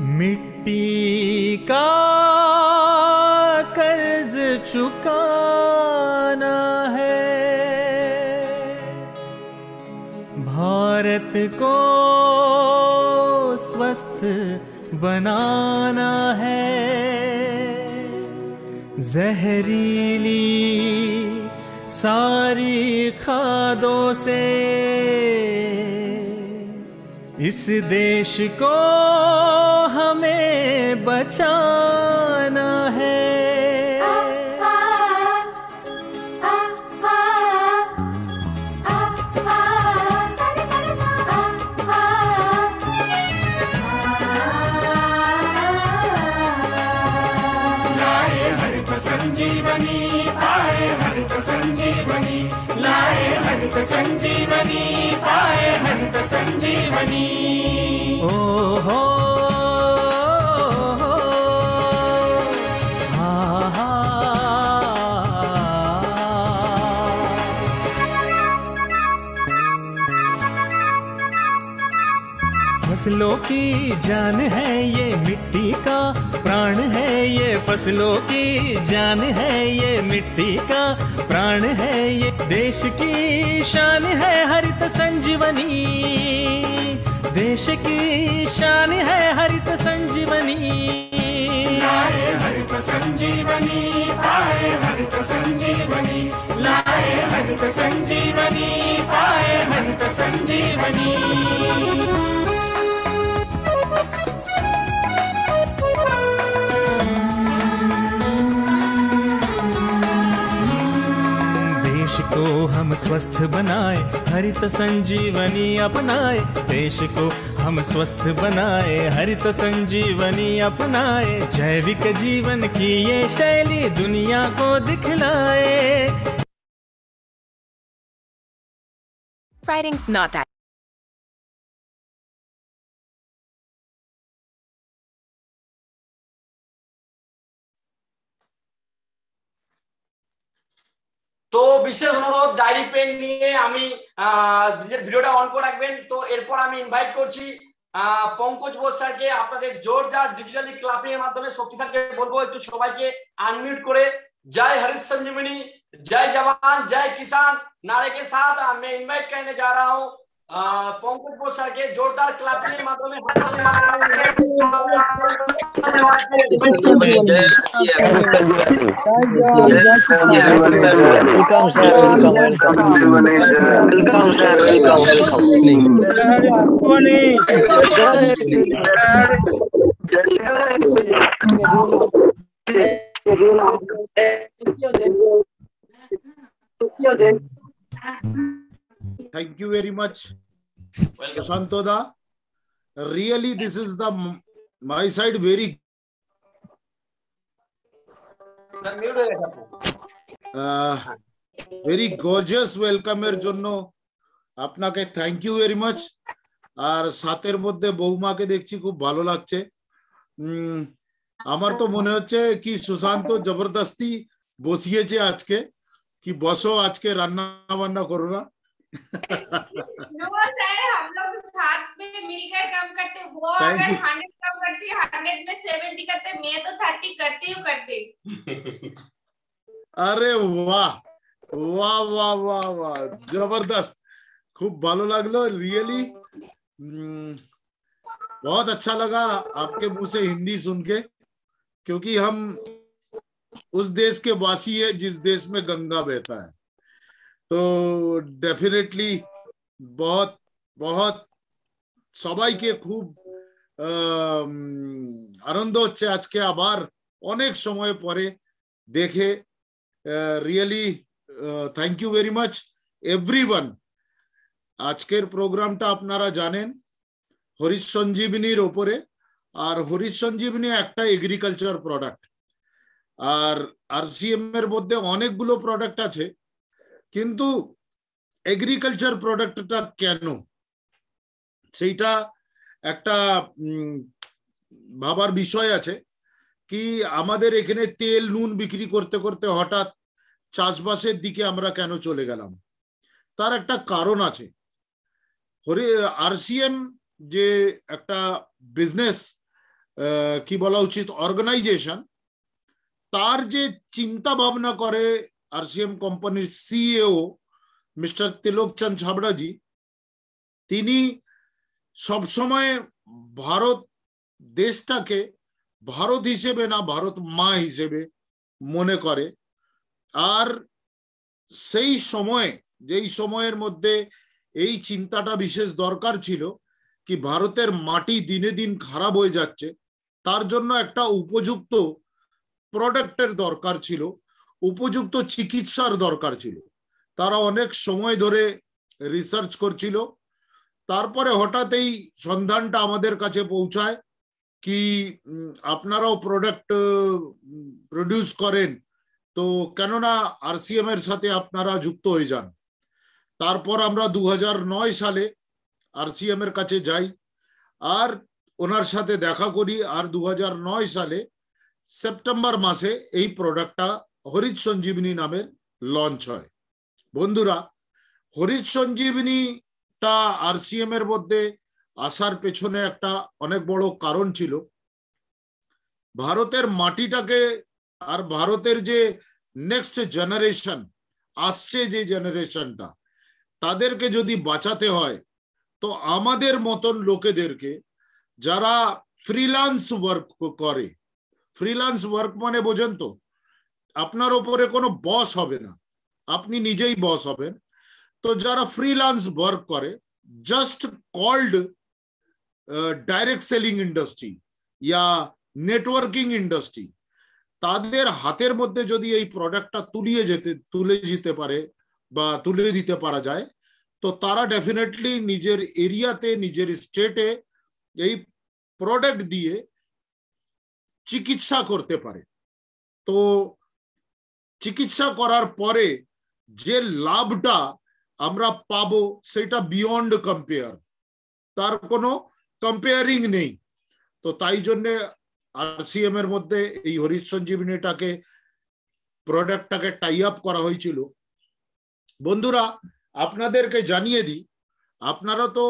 मिट्टी का कर्ज चुकाना है भारत को स्वस्थ बनाना है जहरीली सारी खादों से इस देश को हमें बचाना की जान है ये मिट्टी का प्राण है ये फसलों की जान है ये मिट्टी का प्राण है ये देश की शान है हरित संजीवनी देश की शान है हरित संजीवनी लाए हरित संजीवनी आए हरित संजीवनी लाए हरित संजीवनी आए हरित संजीवनी देश को हम स्वस्थ बनाए हरित संजीवनी अपनाए देश को हम स्वस्थ बनाए हरित संजीवनी अपनाए जैविक जीवन की ये शैली दुनिया को दिखलाए Writing's not that বিশেষ অনুরোধ ডায়েরি পেন নিয়ে আমি নিজের ভিডিওটা অন করে রাখবেন তো এরপর আমি ইনভাইট করছি পঙ্কজ বোস স্যারকে আপনাদের জোরদার ডিজিটালি ক্লাপিং এর মাধ্যমে শক্তি স্যারকে বলবো একটু সবাইকে আনমিউট করে জয় হরিত সঞ্জীবনী জয় জওয়ান জয় কিষান নারে কে সাথ আমি ইনভাইট करने যা रहा हूँ पंकज बोसा के जोरदार क्लैपिंग मात्रा में Thank you. thank you very much. Welcome. Santoda. Really, this is the my side very very gorgeous ওয়েলকামের জন্য আপনাকে থ্যাংক ইউ ভেরি মাচ আর সাতের মধ্যে বৌমাকে দেখছি খুব ভালো লাগছে আমার তো মনে হচ্ছে কি সুশান্ত জবরদস্তি বসিয়েছে আজকে কি বসো আজকে রান্না বান্না করো না हम लोग साथ में मिलकर काम करते वो Thank अगर हंड्रेड काम करती हंड्रेड में सेवेंटी करते मैं तो थर्टी करती हूँ करती अरे वाह वाह वाह वाह वाह जबरदस्त खूब भालो लागलो रियली हम्म, बहुत अच्छा लगा आपके मुंह से हिंदी सुन के क्योंकि हम उस देश के वासी है जिस देश में गंगा बहता है তো ডেফিনেটলি বহত বহত সবাইকে খুব আনন্দ হচ্ছে আজকে আবার অনেক সময় পরে দেখে really thank you very much everyone আজকের প্রোগ্রামটা আপনারা জানেন হরিশ সঞ্জীবনীর ওপরে আর হরিশ সঞ্জীবনী একটা এগ্রিকালচার প্রোডাক্ট আর আর সি এম এর মধ্যে অনেকগুলো প্রোডাক্ট আছে কিন্তু এগ্রিকালচার প্রোডাক্টটা কেন সেইটা একটা ভাবার বিষয় আছে কি আমাদের এখানে তেল নুন বিক্রি করতে করতে হঠাৎ চাষবাসের দিকে আমরা কেন চলে গেলাম তার একটা কারণ আছে হরে আরসিএম যে একটা বিজনেস কি বলা উচিত অর্গানাইজেশন তার যে চিন্তা ভাবনা করে আরসিএম কোম্পানির সিএও মিস্টার তিলকচাঁদ ছাবড়াজি তিনি সবসময় ভারত দেশটাকে ভারত হিসেবে না ভারত মা হিসেবে মনে করে আর সেই সময়ে যেই সময়ের মধ্যে এই চিন্তাটা বিশেষ দরকার ছিল কি ভারতের মাটি দিনে দিন খারাপ হয়ে যাচ্ছে তার জন্য একটা উপযুক্ত প্রোডাক্টের দরকার ছিল উপযুক্ত চিকিৎসার দরকার ছিল তারা অনেক সময় ধরে রিসার্চ করছিল তারপরে হঠাৎ এই সন্ধানটা আমাদের কাছে পৌঁছায় কি আপনারাও প্রোডাক্ট প্রডিউস করেন তো কেননা আরসিএম এর সাথে আপনারা যুক্ত হয়ে যান তারপর আমরা দু সালে আরসিএম এর কাছে যাই আর ওনার সাথে দেখা করি আর দু সালে সেপ্টেম্বর মাসে এই প্রোডাক্টটা হরিত সঞ্জীবনী নামের লঞ্চ হয় বন্ধুরা হরিত সঞ্জীবনীটা এম এর মধ্যে আসার পেছনে একটা অনেক বড় কারণ ছিল ভারতের মাটিটাকে আর ভারতের যে নেক্সট জেনারেশন আসছে যে জেনারেশনটা তাদেরকে যদি বাঁচাতে হয় তো আমাদের মতন লোকেদেরকে যারা ফ্রিলান্স ওয়ার্ক করে ফ্রিলান্স ওয়ার্ক মানে বোঝেন তো আপনার ওপরে কোনো বস হবে না আপনি নিজেই বস হবেন তো যারা ফ্রিলান্স ওয়ার্ক করে just called direct selling industry ইয়া নেটওয়ার্কিং ইন্ডাস্ট্রি তাদের হাতের মধ্যে যদি এই প্রোডাক্টটা তুলিয়ে যেতে তুলে যেতে পারে বা তুলে দিতে পারা যায় তো তারা ডেফিনেটলি নিজের এরিয়াতে নিজের স্টেটে এই প্রোডাক্ট দিয়ে চিকিৎসা করতে পারে তো চিকিৎসা করার পরে যে লাভটা আমরা পাবো সেটা বিয়ন্ড কম্পেয়ার তার কোনো কম্পেয়ারিং নেই তো তাই জন্যে আরসিএম এর মধ্যে এই হরিত সঞ্জীবনীটাকে প্রোডাক্টটাকে টাই আপ করা হয়েছিল বন্ধুরা আপনাদেরকে জানিয়ে দিই আপনারা তো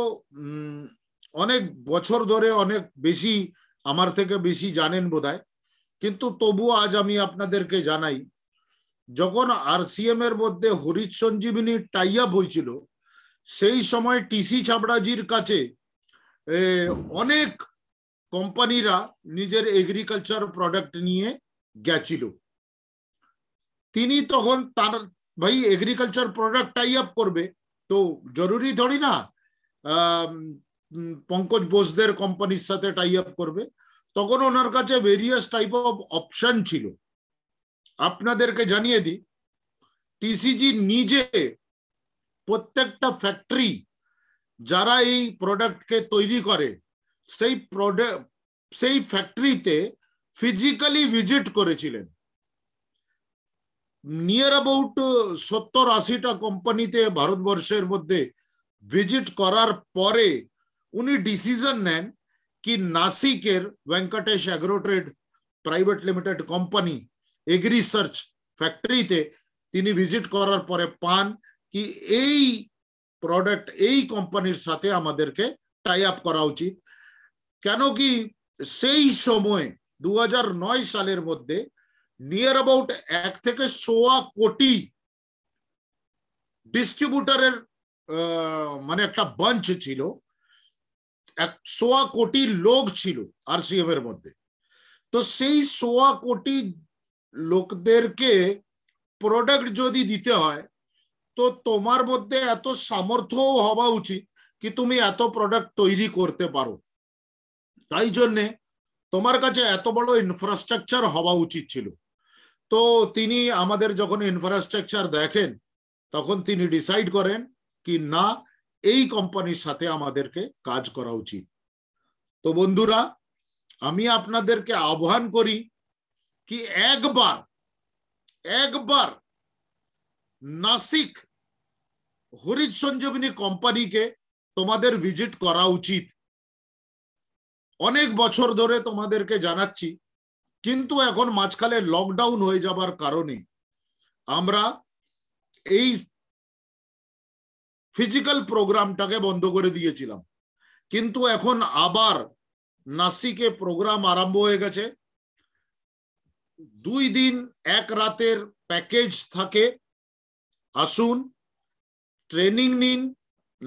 অনেক বছর ধরে অনেক বেশি আমার থেকে বেশি জানেন বোধ কিন্তু তবু আজ আমি আপনাদেরকে জানাই যখন আর সিএম এর মধ্যে হরিত সঞ্জীবিনীর টাই আপ হয়েছিল সেই সময় টিসি ছাবড়াজির কাছে অনেক কোম্পানিরা নিজের এগ্রিকালচার প্রোডাক্ট নিয়ে গেছিল তিনি তখন তার ভাই এগ্রিকালচার প্রোডাক্ট টাই আপ করবে তো জরুরি ধরি না পঙ্কজ বোসদের কোম্পানির সাথে টাই আপ করবে তখন ওনার কাছে ভেরিয়াস টাইপ অফ অপশন ছিল আপনাদেরকে জানিয়ে দিই টিসিজি নিজে প্রত্যেকটা ফ্যাক্টরি যারা এই প্রোডাক্টকে তৈরি করে সেই প্রোডাক্ট সেই ফ্যাক্টরিতে ফিজিক্যালি ভিজিট করেছিলেন নিয়ার অ্যাবাউট সত্তর আশিটা কোম্পানিতে ভারতবর্ষের মধ্যে ভিজিট করার পরে উনি ডিসিশন নেন কি নাসিকের Venkatesh agrotrade private limited company agri search ফ্যাক্টরিতে তিনি ভিজিট করার পরে পান কি এই প্রোডাক্ট এই কোম্পানির সাথে আমাদেরকে টাই আপ করা উচিত কেন কি সেই সময়ে দু সালের মধ্যে নিয়ার অ্যাবাউট এক থেকে সোয়া কোটি ডিস্ট্রিবিউটারের মানে একটা বঞ্চ ছিল এক সোয়া কোটি লোক ছিল আরসিএম এর মধ্যে তো সেই সোয়া কোটি লোকদেরকে প্রোডাক্ট যদি দিতে হয় তো তোমার মধ্যে এত সামর্থ্য হওয়া উচিত কি তুমি এত প্রোডাক্ট তৈরি করতে পারো তাই জন্যে তোমার কাছে এত বড় ইনফ্রাস্ট্রাকচার হওয়া উচিত ছিল তো তিনি আমাদের যখন ইনফ্রাস্ট্রাকচার দেখেন তখন তিনি ডিসাইড করেন কি না এই কোম্পানির সাথে আমাদেরকে কাজ করা উচিত তো বন্ধুরা আমি আপনাদেরকে আহ্বান করি কি একবার একবার নাসিক হরিজ সঞ্জীবনী কোম্পানিকে তোমাদের ভিজিট করা উচিত অনেক বছর ধরে তোমাদেরকে জানাচ্ছি কিন্তু এখন মাঝখানে লকডাউন হয়ে যাবার কারণে আমরা এই ফিজিক্যাল প্রোগ্রামটাকে বন্ধ করে দিয়েছিলাম কিন্তু এখন আবার নাসিকে প্রোগ্রাম আরম্ভ হয়ে গেছে দুই দিন এক রাতের প্যাকেজ থাকে আসুন ট্রেনিং নিন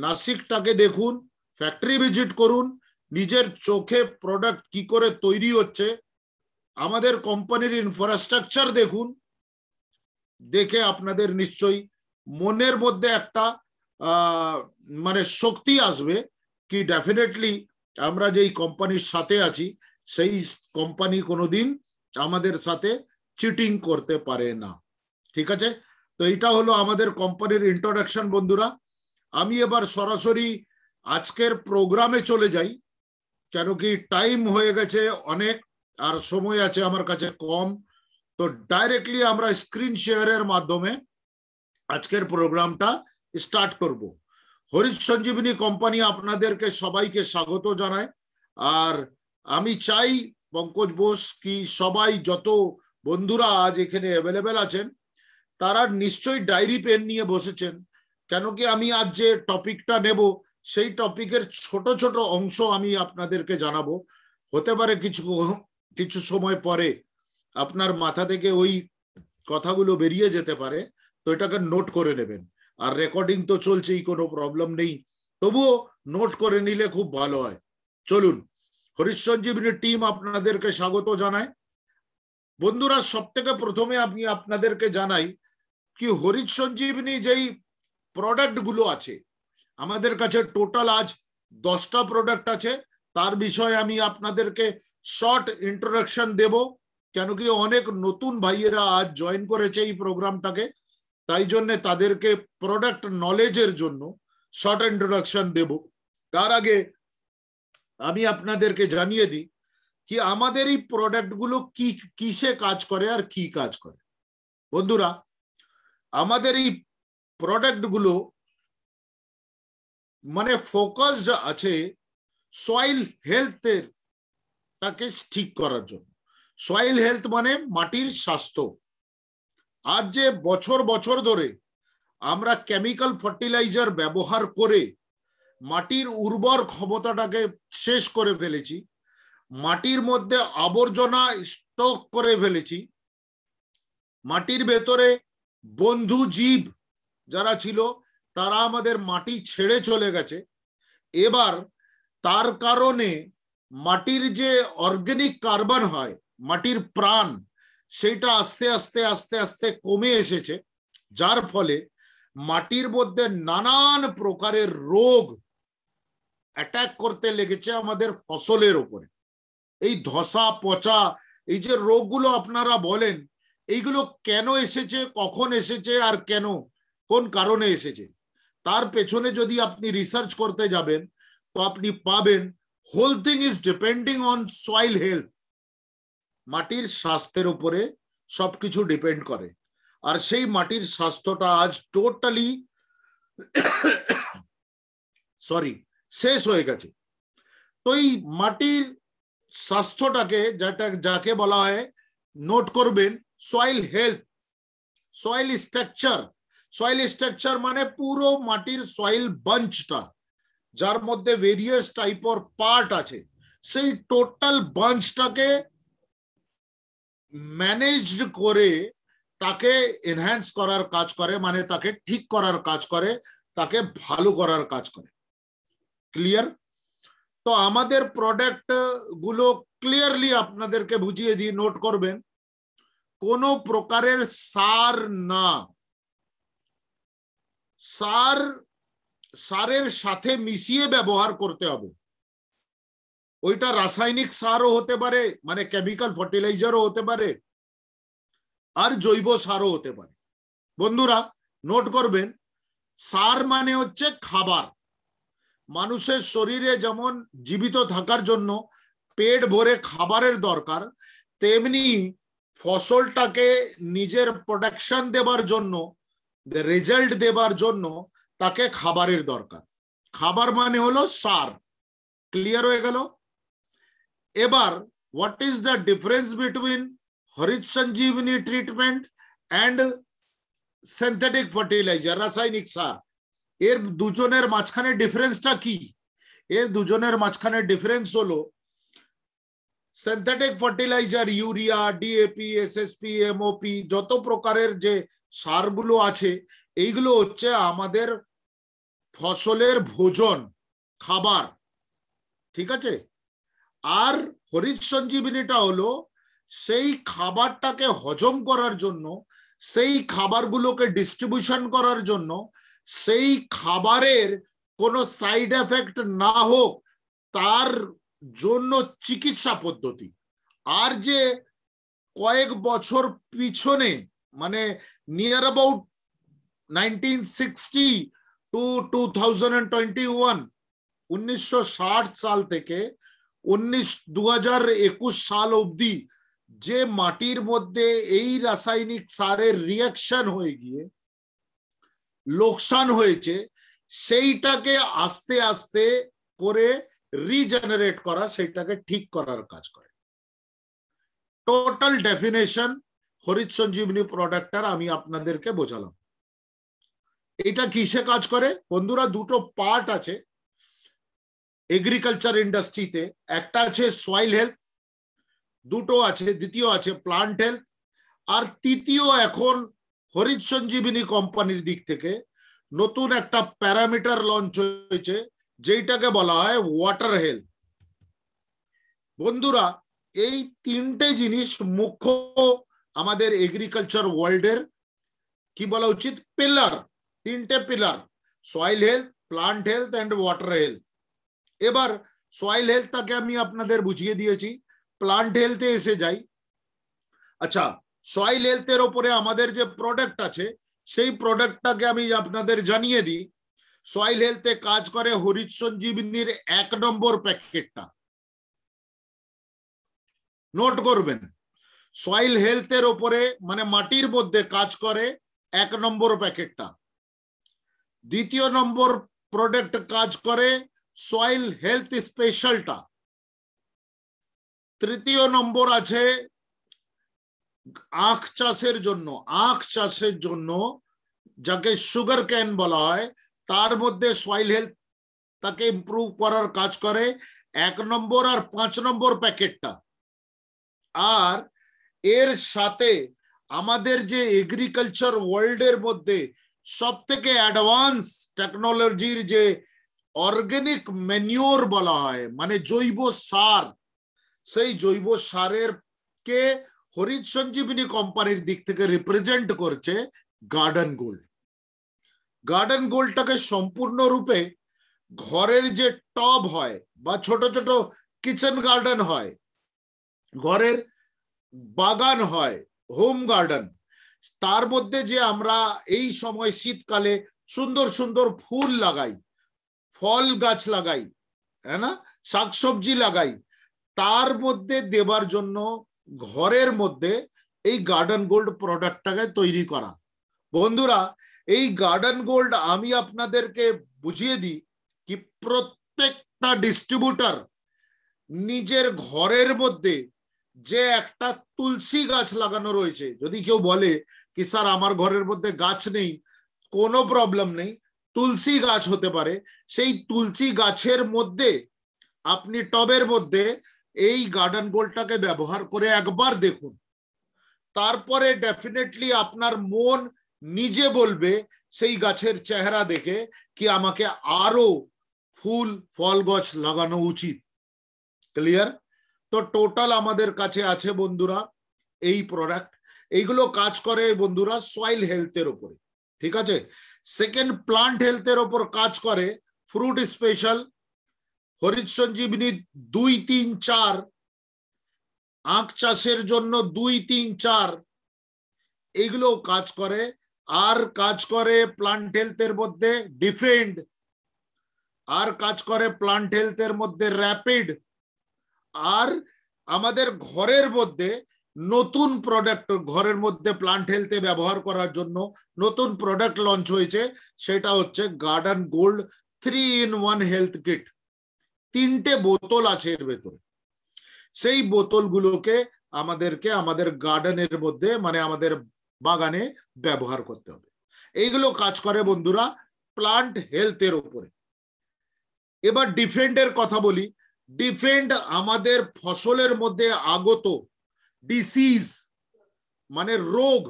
নাসিকটাকে দেখুন ফ্যাক্টরি ভিজিট করুন নিজের চোখে প্রোডাক্ট কি করে তৈরি হচ্ছে আমাদের কোম্পানির ইনফ্রাস্ট্রাকচার দেখুন দেখে আপনাদের নিশ্চয়ই মনের মধ্যে একটা মানে শক্তি আসবে কি ডেফিনেটলি আমরা যেই কোম্পানির সাথে আছি সেই কোম্পানি কোনোদিন আমাদের সাথে চিটিং করতে পারে না ঠিক আছে তো এটা হলো আমাদের কোম্পানির ইন্ট্রোডাকশন বন্ধুরা আমি এবার সরাসরি আজকের প্রোগ্রামে চলে যাই কেন কি টাইম হয়ে গেছে অনেক আর সময় আছে আমার কাছে কম তো ডাইরেক্টলি আমরা স্ক্রিন শেয়ারের মাধ্যমে আজকের প্রোগ্রামটা স্টার্ট করব হরিত সঞ্জীবনী কোম্পানি আপনাদেরকে সবাইকে স্বাগত জানায় আর আমি চাই পঙ্কজ বোস কি সবাই যত বন্ধুরা আজ এখানে অ্যাভেলেবেল আছেন তারা নিশ্চয়ই ডায়েরি পেন নিয়ে বসেছেন কেন কি আমি আজ যে টপিকটা নেব সেই টপিকের ছোট ছোট অংশ আমি আপনাদেরকে জানাবো হতে পারে কিছু কিছু সময় পরে আপনার মাথা থেকে ওই কথাগুলো বেরিয়ে যেতে পারে তো এটাকে নোট করে নেবেন আর রেকর্ডিং তো চলছেই কোনো প্রবলেম নেই তবুও নোট করে নিলে খুব ভালো হয় চলুন হরিশ্চরজীবনী টিম আপনাদেরকে স্বাগত জানায় বন্ধুরা সব থেকে প্রথমে আপনি আপনাদেরকে জানাই কি হরিত সঞ্জীবনী যেই প্রোডাক্ট গুলো আছে আমাদের কাছে টোটাল আজ দশটা প্রোডাক্ট আছে তার বিষয়ে আমি আপনাদেরকে শর্ট ইন্ট্রোডাকশন দেব কেন কি অনেক নতুন ভাইয়েরা আজ জয়েন করেছে এই প্রোগ্রামটাকে তাই জন্য তাদেরকে প্রোডাক্ট নলেজের জন্য শর্ট ইন্ট্রোডাকশন দেব তার আগে আমি আপনাদেরকে জানিয়ে দিই কি আমাদের এই প্রোডাক্টগুলো কি কিসে কাজ করে আর কি কাজ করে বন্ধুরা আমাদের এই প্রোডাক্টগুলো মানে ফোকাসড আছে সয়েল হেলথের তাকে ঠিক করার জন্য সয়েল হেলথ মানে মাটির স্বাস্থ্য আর যে বছর বছর ধরে আমরা কেমিক্যাল ফার্টিলাইজার ব্যবহার করে মাটির উর্বর ক্ষমতাটাকে শেষ করে ফেলেছি মাটির মধ্যে আবর্জনা স্টক করে ফেলেছি মাটির ভেতরে বন্ধু জীব যারা ছিল তারা আমাদের মাটি ছেড়ে চলে গেছে এবার তার কারণে মাটির যে অর্গ্যানিক কার্বন হয় মাটির প্রাণ সেটা আস্তে আস্তে আস্তে আস্তে কমে এসেছে যার ফলে মাটির মধ্যে নানান প্রকারের রোগ অ্যাটাক করতে লেগেছে আমাদের ফসলের ওপরে এই ধসা পচা এই যে রোগগুলো আপনারা বলেন এইগুলো কেন এসেছে কখন এসেছে আর কেন কোন কারণে এসেছে তার পেছনে যদি আপনি রিসার্চ করতে যাবেন তো আপনি পাবেন whole thing is depending on soil health মাটির স্বাস্থ্যের উপরে সবকিছু ডিপেন্ড করে আর সেই মাটির স্বাস্থ্যটা আজ টোটালি সরি শেষ হয়ে গেছে তো এই মাটির স্বাস্থ্যটাকে যেটা যাকে বলা হয় নোট করবেন soil health soil structure soil structure মানে পুরো মাটির সয়েল বাঞ্চটা যার মধ্যে ভেরিয়াস টাইপ অর পার্ট আছে সেই টোটাল বাঞ্চটাকে ম্যানেজড করে তাকে এনহ্যান্স করার কাজ করে মানে তাকে ঠিক করার কাজ করে তাকে ভালো করার কাজ করে ক্লিয়ার তো আমাদের প্রোডাক্ট গুলো ক্লিয়ারলি আপনাদেরকে বুঝিয়ে দিই নোট করবেন কোন প্রকারের সার না সার সারের সাথে মিশিয়ে ব্যবহার করতে হবে ওইটা রাসায়নিক সারও হতে পারে মানে কেমিক্যাল ফার্টিলাইজারও হতে পারে আর জৈব সারও হতে পারে বন্ধুরা নোট করবেন সার মানে হচ্ছে খাবার মানুষের শরীরে যেমন জীবিত থাকার জন্য পেট ভরে খাবারের দরকার তেমনি ফসলটাকে নিজের প্রোডাকশন দেবার জন্য রেজাল্ট দেবার জন্য তাকে খাবারের দরকার খাবার মানে হলো সার ক্লিয়ার হয়ে গেল এবার what is the difference between Harit Sanjivani treatment and synthetic fertiliser রাসায়নিক সার এর দুজনের মাঝখানে ডিফারেন্সটা কি এর দুজনের মাঝখানে ডিফারেন্স হলো synthetic fertiliser urea DAP SSP MOP যত প্রকারের যে সারগুলো আছে এইগুলো হচ্ছে আমাদের ফসলের ভোজন খাবার ঠিক আছে আর হরিৎ সঞ্জীবিনীটা হলো সেই খাবারটাকে হজম করার জন্য সেই খাবারগুলোকে ডিস্ট্রিবিউশন করার জন্য সেই খাবারের কোনো সাইড এফেক্ট না হোক তার জন্য চিকিৎসা পদ্ধতি আর যে কয়েক বছর পিছনে মানে near about nineteen sixty two two thousand twenty one উনিশশো ষাট সাল থেকে উনিশ দু একুশ সাল অবধি যে মাটির মধ্যে এই রাসায়নিক সারের রিয়াকশন হয়ে গিয়ে লোকসান হয়েছে সেইটাকে আস্তে আস্তে করে রিজেনারেট করা সেইটাকে ঠিক করার কাজ করে টোটাল ডেফিনেশন হরিত সঞ্জীবনী প্রোডাক্টটার আমি আপনাদেরকে বোঝালাম এটা কিসে কাজ করে বন্ধুরা দুটো পার্ট আছে এগ্রিকালচার ইন্ডাস্ট্রিতে একটা আছে সয়েল হেলথ দুটো আছে দ্বিতীয় আছে প্লান্ট হেলথ আর তৃতীয় এখন হরিত সঞ্জীবিনী কোম্পানির দিক থেকে নতুন একটা প্যারামিটার লঞ্চ হয়েছে যেটাকে বলা হয় ওয়াটার হেলথ বন্ধুরা এই তিনটে জিনিস মুখ্য আমাদের এগ্রিকালচার ওয়ার্ল্ডের কি বলা উচিত পিলার তিনটে pillar soil health plant health and water health এবার সয়েল হেলথটাকে আমি আপনাদের বুঝিয়ে দিয়েছি প্লান্ট হেলথে এসে যাই আচ্ছা সয়েল হেলথের ওপরে আমাদের যে প্রোডাক্ট আছে সেই প্রোডাক্টটাকে আমি আপনাদের জানিয়ে দিই সয়েল হেলথে কাজ করে হরিত সঞ্জীবনীর এক নম্বর প্যাকেটটা নোট করবেন সয়েল হেলথের ওপরে মানে মাটির মধ্যে কাজ করে এক নম্বর প্যাকেটটা দ্বিতীয় নম্বর প্রোডাক্ট কাজ করে সয়েল হেলথ স্পেশালটা তৃতীয় নম্বর আছে আখ চাষের জন্য আখ চাষের জন্য যাকে সুগার ক্যান বলা হয় তার মধ্যে সয়েল হেলথ তাকে ইম্প্রুভ করার কাজ করে এক নম্বর আর পাঁচ নম্বর প্যাকেটটা আর এর সাথে আমাদের যে এগ্রিকালচার ওয়ার্ল্ডের মধ্যে সব থেকে অ্যাডভান্স টেকনোলজির যে অর্গ্যানিক ম্যানিওর বলা হয় মানে জৈব সার সেই জৈব সারের কে হরিত সঞ্জীবিনী কোম্পানির দিক থেকে রিপ্রেজেন্ট করছে গার্ডেন গোল্ড গার্ডেন গোল্ডটাকে সম্পূর্ণরূপে ঘরের যে টব হয় বা ছোট ছোট কিচেন গার্ডেন হয় ঘরের বাগান হয় হোম গার্ডেন তার মধ্যে যে আমরা এই সময় শীতকালে সুন্দর সুন্দর ফুল লাগাই ফল গাছ লাগাই হ্যাঁ না শাকসবজি লাগাই তার মধ্যে দেবার জন্য ঘরের মধ্যে এই গার্ডেন গোল্ড প্রোডাক্টটাকে তৈরি করা বন্ধুরা এই গার্ডেন গোল্ড আমি আপনাদেরকে বুঝিয়ে দিই কি প্রত্যেকটা ডিস্ট্রিবিউটার নিজের ঘরের মধ্যে যে একটা তুলসী গাছ লাগানো রয়েছে যদি কেউ বলে কি স্যার আমার ঘরের মধ্যে গাছ নেই কোনো প্রবলেম নেই তুলসী গাছ হতে পারে সেই তুলসী গাছের মধ্যে আপনি টবের মধ্যে এই গার্ডেন গোলটাকে ব্যবহার করে একবার দেখুন তারপরে ডেফিনেটলি আপনার মন নিজে বলবে সেই গাছের চেহারা দেখে কি আমাকে আরো ফুল ফল গাছ লাগানো উচিত ক্লিয়ার তো টোটাল আমাদের কাছে আছে বন্ধুরা এই প্রোডাক্ট এইগুলো কাজ করে বন্ধুরা সয়েল হেলথের ওপরে ঠিক আছে সেকেন্ড প্লান্ট হেলথের ওপর কাজ করে ফ্রুট স্পেশাল হরিত দুই তিন চার আখ চাষের জন্য দুই তিন চার এগুলো কাজ করে আর কাজ করে প্লান্ট হেলথের মধ্যে ডিফেন্ড আর কাজ করে প্লান্ট হেলথের মধ্যে র্যাপিড আর আমাদের ঘরের মধ্যে নতুন প্রোডাক্ট ঘরের মধ্যে প্লান্ট হেলথে ব্যবহার করার জন্য নতুন প্রোডাক্ট লঞ্চ হয়েছে সেটা হচ্ছে garden gold three in one health kit তিনটে বোতল আছে এর ভেতরে সেই বোতলগুলোকে আমাদেরকে আমাদের গার্ডেনের মধ্যে মানে আমাদের বাগানে ব্যবহার করতে হবে এইগুলো কাজ করে বন্ধুরা প্লান্ট হেলথের উপরে এবার ডিফেন্ডের কথা বলি ডিফেন্ড আমাদের ফসলের মধ্যে আগত ডিসিজ মানে রোগ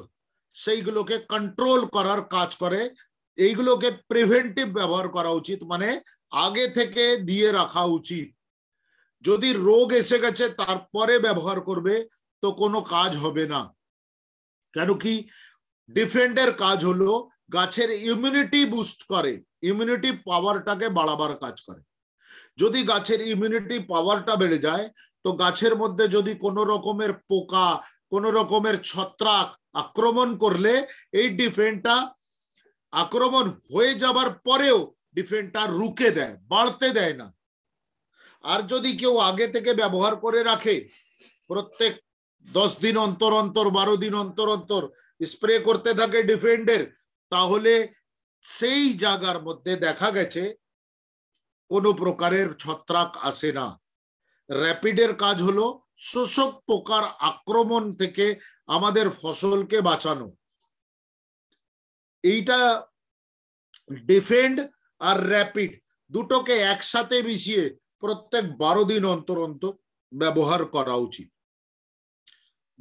সেইগুলোকে কন্ট্রোল করার কাজ করে এইগুলোকে প্রিভেন্টিভ ব্যবহার করা উচিত মানে আগে থেকে দিয়ে রাখা উচিত যদি রোগ এসে গেছে তারপরে ব্যবহার করবে তো কোনো কাজ হবে না কেন কি ডিফেন্ডের কাজ হলো গাছের ইমিউনিটি বুস্ট করে ইমিউনিটি পাওয়ারটাকে বাড়াবার কাজ করে যদি গাছের ইমিউনিটি পাওয়ারটা বেড়ে যায় তো গাছের মধ্যে যদি কোনো রকমের পোকা কোনো রকমের ছত্রাক আক্রমণ করলে এই ডিফেন্ডটা আক্রমণ হয়ে যাবার পরেও ডিফেন্ডটা রুকে দেয় বাড়তে দেয় না আর যদি কেউ আগে থেকে ব্যবহার করে রাখে প্রত্যেক দশ দিন অন্তর অন্তর বারো দিন অন্তর অন্তর স্প্রে করতে থাকে ডিফেন্ডের তাহলে সেই জায়গার মধ্যে দেখা গেছে কোনো প্রকারের ছত্রাক আসে না র্যাপিডের কাজ হলো শোষক পোকার আক্রমণ থেকে আমাদের ফসলকে বাঁচানো এইটা ডিফেন্ড আর র্যাপিড দুটোকে একসাথে মিশিয়ে প্রত্যেক বারো দিন অন্তর অন্তর ব্যবহার করা উচিত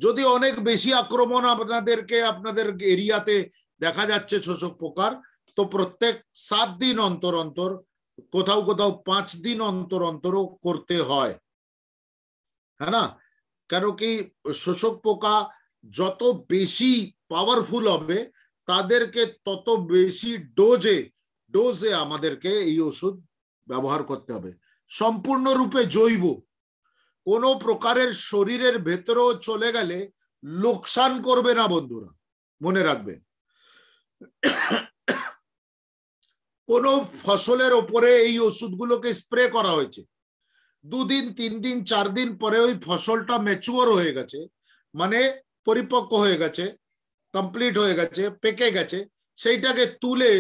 যদি অনেক বেশি আক্রমণ আপনাদেরকে আপনাদের এরিয়াতে দেখা যাচ্ছে শোষক পোকার তো প্রত্যেক সাত দিন অন্তর অন্তর কোথাও কোথাও পাঁচ দিন অন্তর অন্তরও করতে হয় হ্যাঁ না কেন কি শোষক পোকা যত বেশি পাওয়ারফুল হবে তাদেরকে তত বেশি ডোজে ডোজে আমাদেরকে এই ওষুধ ব্যবহার করতে হবে সম্পূর্ণরূপে জৈব কোনো প্রকারের শরীরের ভেতরেও চলে গেলে লোকসান করবে না বন্ধুরা মনে রাখবেন কোন ফসলের ওপরে এই ওষুধগুলোকে স্প্রে করা হয়েছে দুদিন তিন দিন চার দিন পরে ওই ফসলটা মেচুয়ার হয়ে গেছে মানে পরিপক্ক হয়ে গেছে কমপ্লিট হয়ে গেছে পেকে গেছে সেইটাকে তুলে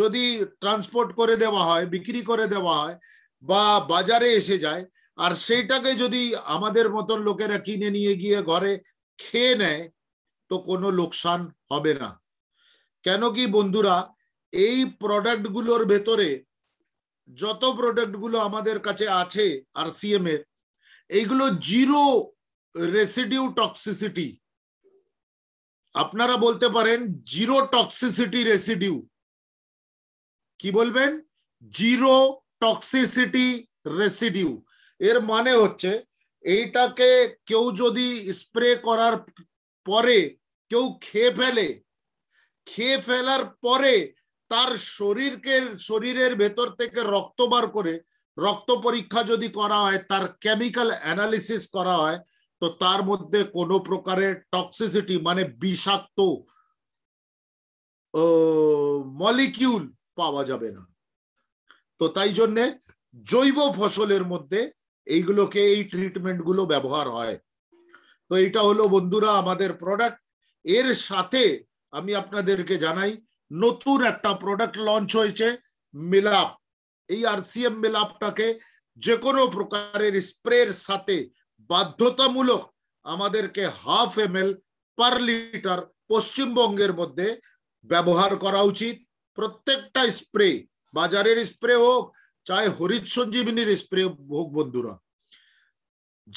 যদি ট্রান্সপোর্ট করে দেওয়া হয় বিক্রি করে দেওয়া হয় বা বাজারে এসে যায় আর সেইটাকে যদি আমাদের মতন লোকেরা কিনে নিয়ে গিয়ে ঘরে খেয়ে নেয় তো কোনো লোকসান হবে না কেন কি বন্ধুরা এই প্রোডাক্টগুলোর ভেতরে যত প্রোডাক্টগুলো আমাদের কাছে আছে আর সিএম এর এইগুলো জিরো রেসিডিউ টক্সিসিটি আপনারা বলতে পারেন জিরো টক্সিসিটি রেসিডিউ কি বলবেন জিরো টক্সিসিটি রেসিডিউ এর মানে হচ্ছে এইটাকে কেউ যদি স্প্রে করার পরে কেউ খেয়ে ফেলে খেয়ে ফেলার পরে তার শরীরকে শরীরের ভেতর থেকে রক্ত বার করে রক্ত পরীক্ষা যদি করা হয় তার কেমিক্যাল অ্যানালিসিস করা হয় তো তার মধ্যে কোনো প্রকারের টক্সিসিটি মানে বিষাক্ত মলিকিউল পাওয়া যাবে না তো তাই জন্যে জৈব ফসলের মধ্যে এইগুলোকে এই ট্রিটমেন্ট গুলো ব্যবহার হয় তো এটা হলো বন্ধুরা আমাদের প্রোডাক্ট এর সাথে আমি আপনাদেরকে জানাই নতুন একটা প্রোডাক্ট লঞ্চ হয়েছে মিলাপ এই আর সি এম মিলাপটাকে যে কোনো প্রকারের স্প্রের সাথে বাধ্যতামূলক আমাদেরকে half M L per litre পশ্চিমবঙ্গের মধ্যে ব্যবহার করা উচিত প্রত্যেকটা স্প্রে বাজারের স্প্রে হোক চাই হরিত সঞ্জীবিনীর স্প্রে হোক বন্ধুরা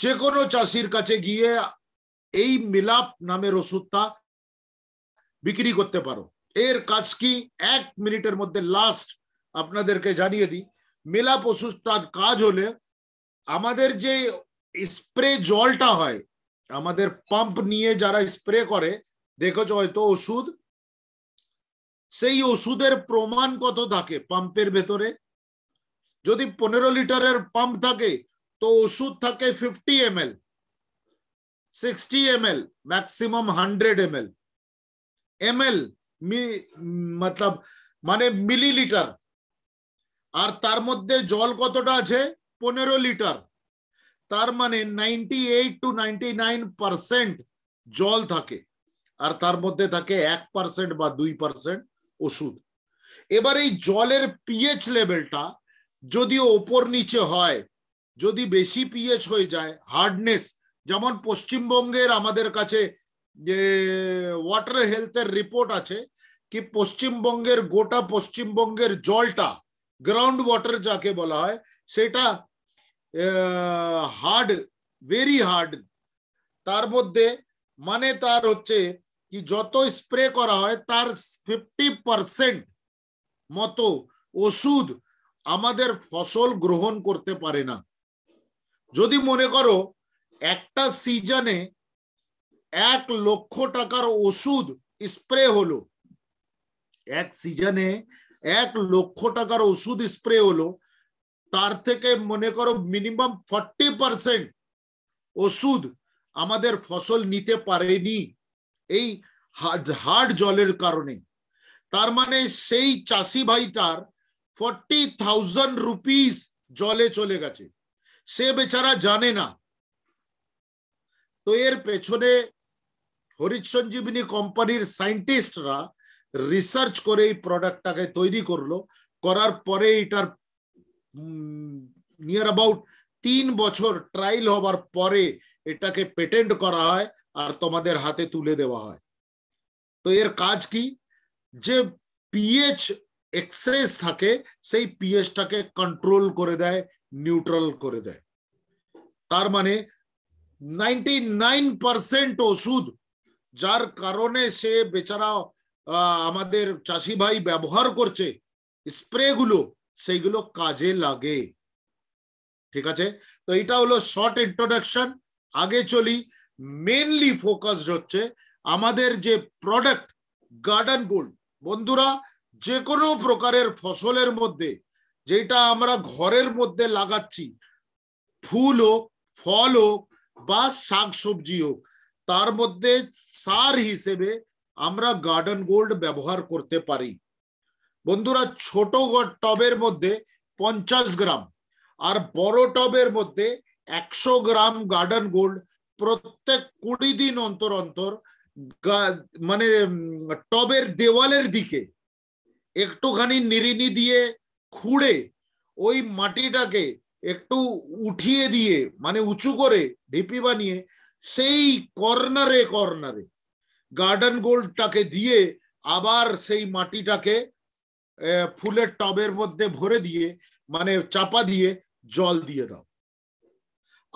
যে কোনো চাষির কাছে গিয়ে এই মিলাপ নামের ওষুধটা বিক্রি করতে পারো এর কাজ কি এক মিনিটের মধ্যে লাস্ট আপনাদেরকে জানিয়ে দিই মিলাপ ওষুধটার কাজ হলে আমাদের যে স্প্রে জলটা হয় আমাদের পাম্প নিয়ে যারা স্প্রে করে দেখেছ হয়তো ওষুধ সেই ওষুধের প্রমাণ কত থাকে পাম্পের ভেতরে যদি পনেরো লিটারের পাম্প থাকে তো ওষুধ থাকে fifty M L sixty M L maximum hundred M L M L মতলব মানে মিলিলিটার আর তার মধ্যে জল কতটা আছে পনেরো লিটার তার মানে ninety eight to ninety nine percent জল থাকে আর তার মধ্যে থাকে এক পার্সেন্ট বা দুই পার্সেন্ট ওষুধ এবার এই জলের পিএইচ লেভেলটা যদি ওপর নিচে হয় যদি বেশি পিএইচ হয়ে যায় হার্ডনেস যেমন পশ্চিমবঙ্গের আমাদের কাছে যে ওয়াটার হেলথের রিপোর্ট আছে কি পশ্চিমবঙ্গের গোটা পশ্চিমবঙ্গের জলটা গ্রাউন্ড ওয়াটার যাকে বলা হয় সেটা হার্ড ভেরি হার্ড তার মধ্যে মানে তার হচ্ছে কি যত স্প্রে করা হয় তার ফিফটি পার্সেন্ট মতো ওষুধ আমাদের ফসল গ্রহণ করতে পারে না যদি মনে করো একটা সিজনে এক লক্ষ টাকার ওষুধ স্প্রে হলো এক সিজনে এক লক্ষ টাকার ওষুধ স্প্রে হলো তার থেকে মনে করো মিনিমাম ফর্টি পার্সেন্ট ওষুধ আমাদের ফসল নিতে পারেনি এই হার্ড জলের কারণে তার মানে সেই চাষি ভাইটার ফর্টি থাউজেন্ড রুপিস জলে চলে গেছে সে বেচারা জানে না তো এর পেছনে হরিত কোম্পানির সাইন্টিস্টরা রিসার্চ করে এই প্রোডাক্টটাকে তৈরি করলো করার পরে এটার নিয়ার অ্যাবাউট তিন বছর ট্রায়াল হবার পরে এটাকে পেটেন্ট করা হয় আর তোমাদের হাতে তুলে দেওয়া হয় তো এর কাজ কি যে পিএইচ এক্সেস থাকে সেই পিএইচটাকে কন্ট্রোল করে দেয় নিউট্রাল করে দেয় তার মানে নাইনটি নাইন পার্সেন্ট ওষুধ যার কারণে সে বেচারা আমাদের চাষি ভাই ব্যবহার করছে স্প্রেগুলো সেইগুলো কাজে লাগে ঠিক আছে তো এটা হলো শর্ট ইন্ট্রোডাকশন আগে চলি মেনলি ফোকাসড হচ্ছে আমাদের যে প্রোডাক্ট গার্ডেন গোল্ড বন্ধুরা যে কোনো প্রকারের ফসলের মধ্যে যেটা আমরা ঘরের মধ্যে লাগাচ্ছি ফুল হোক ফল হোক বা শাকসবজি হোক তার মধ্যে সার হিসেবে আমরা গার্ডেন গোল্ড ব্যবহার করতে পারি বন্ধুরা ছোট টবের মধ্যে পঞ্চাশ গ্রাম আর বড় টবের মধ্যে একশো গ্রাম গার্ডেন গোল্ড প্রত্যেক কুড়ি দিন অন্তর অন্তর মানে টবের দেওয়ালের দিকে একটুখানি নিরিনি দিয়ে খুঁড়ে ওই মাটিটাকে একটু উঠিয়ে দিয়ে মানে উঁচু করে ঢিপি বানিয়ে সেই কর্নারে কর্নারে গার্ডেন গোল্ডটাকে দিয়ে আবার সেই মাটিটাকে ফুলের টবের মধ্যে ভরে দিয়ে মানে চাপা দিয়ে জল দিয়ে দাও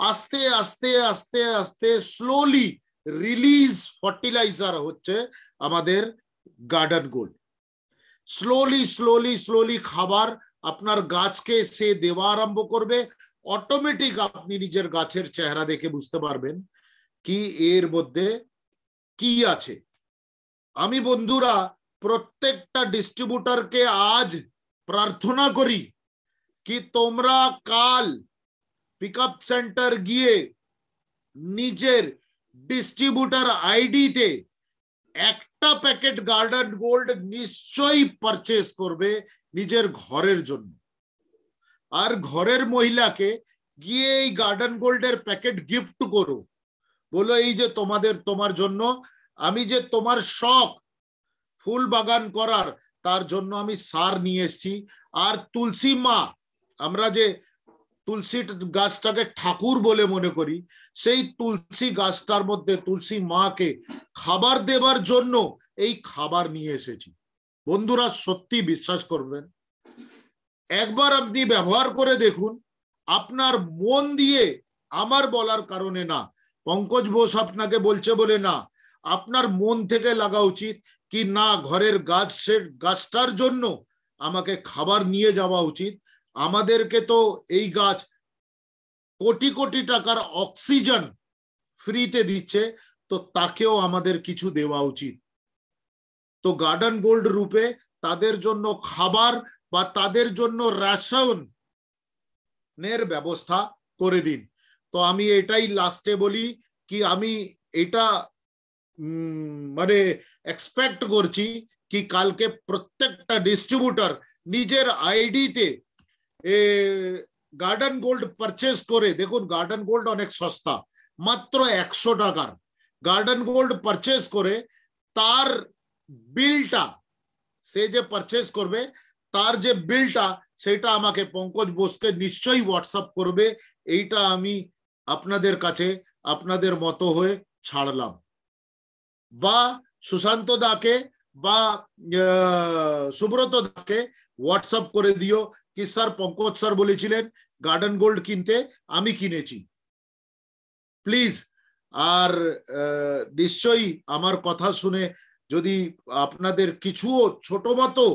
আস্তে আস্তে আস্তে আস্তে স্লোলি রিলিজ ফার্টিলাইজার হচ্ছে আমাদের garden gold slowly slowly slowly খাবার আপনার গাছকে সে দেওয়া আরম্ভ করবে অটোমেটিক আপনি নিজের গাছের চেহারা দেখে বুঝতে পারবেন কি এর মধ্যে কি আছে আমি বন্ধুরা প্রত্যেকটা ডিস্ট্রিবিউটরকে আজ প্রার্থনা করি কি তোমরা কাল পিক আপ সেন্টার গিয়ে নিজের ডিস্ট্রিবিউটার আইডিতে একটা প্যাকেট গার্ডেন গোল্ড নিশ্চয়ই পারচেস করবে নিজের ঘরের জন্য আর ঘরের মহিলাকে গিয়ে এই গার্ডেন গোল্ডের প্যাকেট গিফট করো বলো এই যে তোমাদের তোমার জন্য আমি যে তোমার শখ ফুল বাগান করার তার জন্য আমি সার নিয়ে এসছি আর তুলসী মা আমরা যে তুলসী গাছটাকে ঠাকুর বলে মনে করি সেই তুলসী গাছটার মধ্যে তুলসী মাকে খাবার দেবার জন্য এই খাবার নিয়ে এসেছি বন্ধুরা সত্যি বিশ্বাস করবেন একবার আপনি ব্যবহার করে দেখুন আপনার মন দিয়ে আমার বলার কারণে না পঙ্কজ বোস আপনাকে বলছে বলে না আপনার মন থেকে লাগা উচিত কি না ঘরের গাছের গাছটার জন্য আমাকে খাবার নিয়ে যাওয়া উচিত আমাদেরকে তো এই গাছ কোটি কোটি টাকার অক্সিজেন ফ্রিতে দিচ্ছে তো তাকেও আমাদের কিছু দেওয়া উচিত তো গার্ডেন গোল্ড রূপে তাদের জন্য খাবার বা তাদের জন্য রাসায়নের নের ব্যবস্থা করে দিন তো আমি এটাই লাস্টে বলি কি আমি এটা মানে এক্সপেক্ট করছি কি কালকে প্রত্যেকটা ডিস্ট্রিবিউটর নিজের আইডিতে গার্ডেন গোল্ড পারচেস করে দেখুন গার্ডেন গোল্ড অনেক সস্তা মাত্র একশো টাকার গার্ডেন গোল্ড পারচেস করে তার বিলটা সে যে পারচেস করবে তার যে বিলটা সেটা আমাকে পঙ্কজ বোসকে নিশ্চয়ই হোয়াটসঅ্যাপ করবে এইটা আমি আপনাদের কাছে আপনাদের মতো হয়ে ছাড়লাম বা সুশান্ত দাকে বা সুব্রত দাকে হোয়াটসঅ্যাপ করে দিও কি স্যার পঙ্কজ স্যার বলেছিলেন গার্ডেন গোল্ড কিনতে আমি কিনেছি প্লিজ আর নিশ্চয়ই আমার কথা শুনে যদি আপনাদের কিছুও ছোট মতো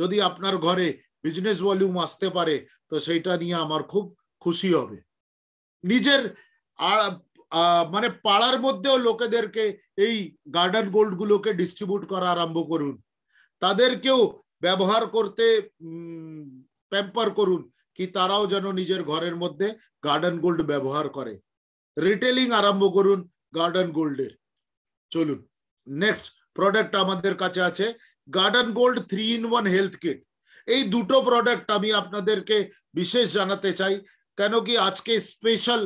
যদি আপনার ঘরে বিজনেস ভলিউম আসতে পারে তো সেইটা নিয়ে আমার খুব খুশি হবে নিজের মানে পাড়ার মধ্যেও লোকেদেরকে এই গার্ডেন গোল্ড গুলোকে ডিস্ট্রিবিউট করা আরম্ভ করুন তাদেরকেও ব্যবহার করতে প্যাম্পার করুন কি তারাও যেন নিজের ঘরের মধ্যে গার্ডেন গোল্ড ব্যবহার করে রিটেলিং আরম্ভ করুন গার্ডেন গোল্ডের চলুন নেক্সট প্রোডাক্ট আমাদের কাছে আছে garden gold three in one health kit এই দুটো প্রোডাক্ট আমি আপনাদেরকে বিশেষ জানাতে চাই কেন কি আজকে স্পেশাল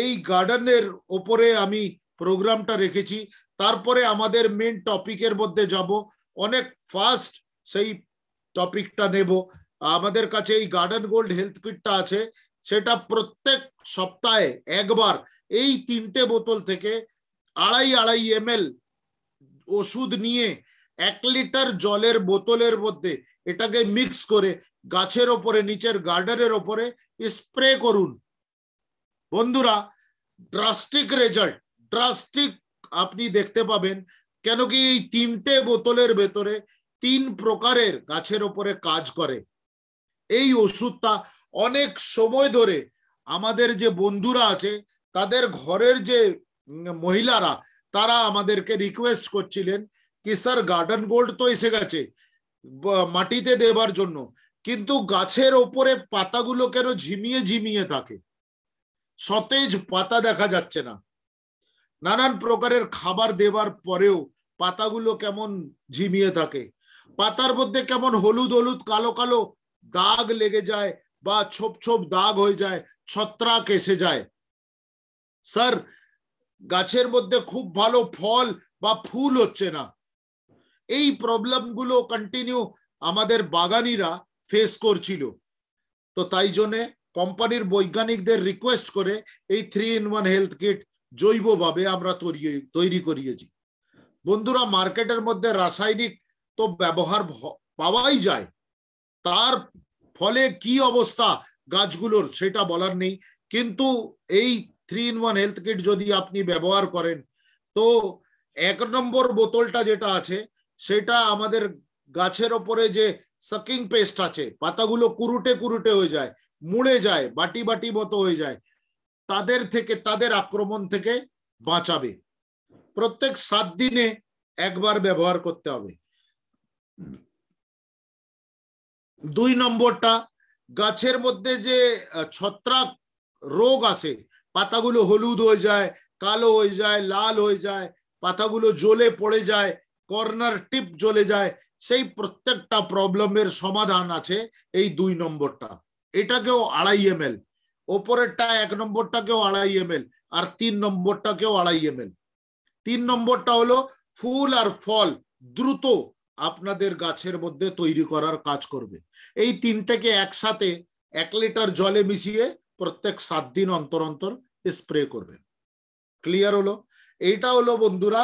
এই গার্ডেনের ওপরে আমি প্রোগ্রামটা রেখেছি তারপরে আমাদের মেন টপিকের মধ্যে যাব অনেক ফাস্ট সেই টপিকটা নেব আমাদের কাছে এই গার্ডেন গোল্ড হেলথ কিটটা আছে সেটা প্রত্যেক সপ্তাহে একবার এই তিনটে বোতল থেকে আড়াই আড়াই এম ওষুধ নিয়ে এক লিটার জলের বোতলের মধ্যে এটাকে মিক্স করে গাছের ওপরে নিচের গার্ডেনের ওপরে স্প্রে করুন বন্ধুরা ড্রাস্টিক রেজাল্ট ড্রাস্টিক আপনি দেখতে পাবেন কেন কি এই তিনটে বোতলের ভেতরে তিন প্রকারের গাছের ওপরে কাজ করে এই ওষুধটা অনেক সময় ধরে আমাদের যে বন্ধুরা আছে তাদের ঘরের যে মহিলারা তারা আমাদেরকে রিকোয়েস্ট করছিলেন কি স্যার গার্ডেন গোল্ড তো এসে গেছে মাটিতে দেবার জন্য কিন্তু গাছের ওপরে পাতাগুলো কেন ঝিমিয়ে ঝিমিয়ে থাকে সতেজ পাতা দেখা যাচ্ছে না নানান প্রকারের খাবার দেবার পরেও পাতাগুলো কেমন ঝিমিয়ে থাকে পাতার মধ্যে কেমন হলুদ হলুদ কালো কালো দাগ লেগে যায় বা ছোপ ছোপ দাগ হয়ে যায় ছত্রাক এসে যায় স্যার গাছের মধ্যে খুব ভালো ফল বা ফুল হচ্ছে না এই প্রবলেমগুলো কন্টিনিউ আমাদের বাগানিরা ফেস করছিল তো তাই জন্যে কোম্পানির বৈজ্ঞানিকদের রিকোয়েস্ট করে এই three in one health kit জৈবভাবে আমরা তৈরি তৈরি করিয়েছি বন্ধুরা মার্কেটের মধ্যে রাসায়নিক তো ব্যবহার পাওয়াই যায় তার ফলে কি অবস্থা গাছগুলোর সেটা বলার নেই কিন্তু এই three in one health kit যদি আপনি ব্যবহার করেন তো এক নম্বর বোতলটা যেটা আছে সেটা আমাদের গাছের ওপরে যে সাকিং পেস্ট আছে পাতাগুলো কুরুটে কুরুটে হয়ে যায় মুড়ে যায় বাটি বাটি মতো হয়ে যায় তাদের থেকে তাদের আক্রমণ থেকে বাঁচাবে প্রত্যেক সাত দিনে একবার ব্যবহার করতে হবে দুই নম্বরটা গাছের মধ্যে যে ছত্রাক রোগ আসে পাতাগুলো হলুদ হয়ে যায় কালো হয়ে যায় লাল হয়ে যায় পাতাগুলো জ্বলে পড়ে যায় কর্নার টিপ জ্বলে যায় সেই প্রত্যেকটা প্রবলেমের সমাধান আছে এই দুই নম্বরটা এটাকেও আড়াই এম এল ওপরেরটা এক নম্বরটাকেও আড়াই এম এল আর তিন নম্বরটাকেও আড়াই এম এল তিন নম্বরটা হলো ফুল আর ফল দ্রুত আপনাদের গাছের মধ্যে তৈরি করার কাজ করবে এই তিনটাকে একসাথে এক লিটার জলে মিশিয়ে প্রত্যেক সাত দিন অন্তর অন্তর স্প্রে করবেন ক্লিয়ার হলো এইটা হলো বন্ধুরা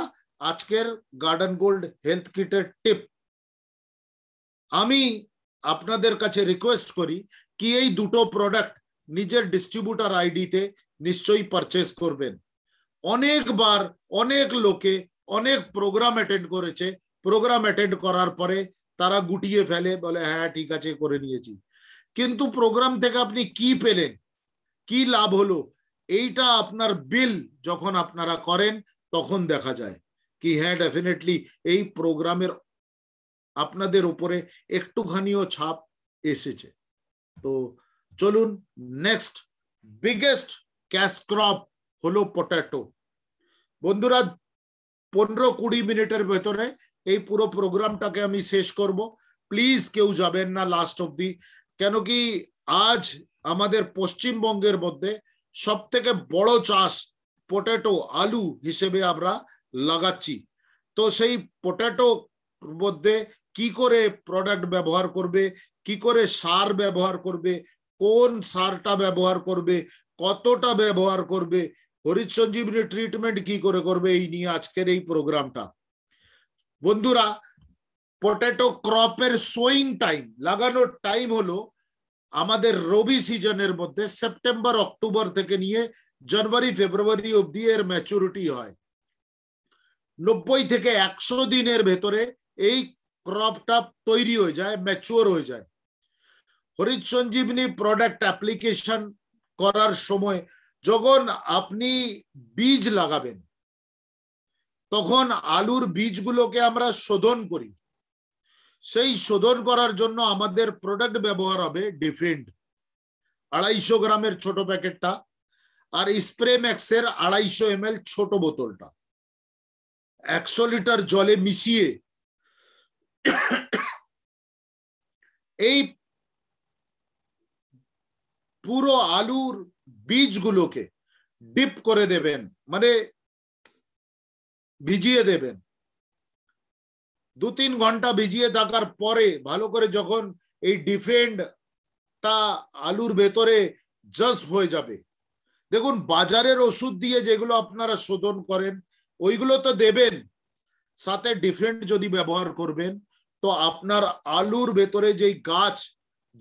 আজকের গার্ডেন গোল্ড হেলথ কিটের টিপ আমি আপনাদের কাছে রিকোয়েস্ট করি কি এই দুটো প্রোডাক্ট নিজের ডিস্ট্রিবিউটার আইডিতে নিশ্চয়ই পারচেস করবেন অনেকবার অনেক লোকে অনেক প্রোগ্রাম অ্যাটেন্ড করেছে প্রোগ্রাম অ্যাটেন্ড করার পরে তারা গুটিয়ে ফেলে বলে হ্যাঁ ঠিক আছে করে নিয়েছি কিন্তু প্রোগ্রাম থেকে আপনি কি পেলেন কি লাভ হলো এইটা আপনার বিল যখন আপনারা করেন তখন দেখা যায় কি হ্যাঁ ডেফিনেটলি এই প্রোগ্রামের আপনাদের উপরে একটুখানিও ছাপ এসেছে তো চলুন নেক্সট বিগেস্ট ক্যাশ ক্রপ হলো পটেটো বন্ধুরা পনেরো কুড়ি মিনিটের ভেতরে এই পুরো প্রোগ্রামটাকে আমি শেষ করব প্লিজ কেউ যাবেন না লাস্ট অব্দি কেন কি আজ আমাদের পশ্চিমবঙ্গের মধ্যে সব থেকে বড় চাষ পটেটো আলু হিসেবে আমরা লাগাচ্ছি তো সেই পটেটো মধ্যে কি করে প্রোডাক্ট ব্যবহার করবে কি করে সার ব্যবহার করবে কোন সারটা ব্যবহার করবে কতটা ব্যবহার করবে হরিত ট্রিটমেন্ট কি করে করবে এই নিয়ে আজকের এই প্রোগ্রামটা বন্ধুরা পটেটো ক্রপের সোয়িং টাইম লাগানোর টাইম হলো আমাদের রবি সিজনের মধ্যে সেপ্টেম্বর অক্টোবর থেকে নিয়ে জানুয়ারি ফেব্রুয়ারি অব্দি এর ম্যাচুরিটি হয় নব্বই থেকে একশো দিনের ভেতরে এই ক্রপটা তৈরি হয়ে যায় ম্যাচুয়ার হয়ে যায় হরিত প্রোডাক্ট অ্যাপ্লিকেশন করার সময় যখন আপনি বীজ লাগাবেন তখন আলুর বীজগুলোকে আমরা শোধন করি সেই শোধন করার জন্য আমাদের প্রোডাক্ট ব্যবহার হবে ডিফেন্ড আড়াইশো গ্রামের ছোট প্যাকেটটা আর স্প্রে ম্যাক্সের আড়াইশো এম ছোট বোতলটা একশো লিটার জলে মিশিয়ে এই পুরো আলুর বীজগুলোকে ডিপ করে দেবেন মানে ভিজিয়ে দেবেন দু তিন ঘন্টা ভিজিয়ে থাকার পরে ভালো করে যখন এই ডিফেন্ড তা আলুর ভেতরে জস্প হয়ে যাবে দেখুন বাজারের ওষুধ দিয়ে যেগুলো আপনারা শোধন করেন ওইগুলো তো দেবেন সাথে ডিফেন্ড যদি ব্যবহার করবেন তো আপনার আলুর ভেতরে যেই গাছ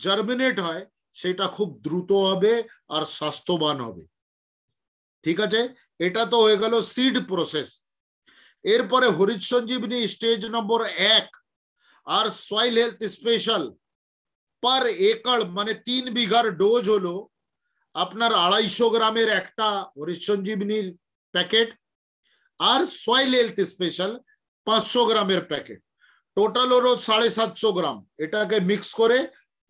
জার্মিনেট হয় সেটা খুব দ্রুত হবে আর স্বাস্থ্যবান হবে ঠিক আছে এটা তো হয়ে গেল সিড প্রসেস এরপরে হরিত সঞ্জীবনী স্টেজ নম্বর এক আর soil health special per acre মানে তিন বিঘার ডোজ হলো আপনার আড়াইশো গ্রামের একটা হরিত সঞ্জীবনীর প্যাকেট আর সয়েল হেলথ স্পেশাল পাঁচশো গ্রামের প্যাকেট টোটাল হলো সাড়ে সাতশো গ্রাম এটাকে মিক্স করে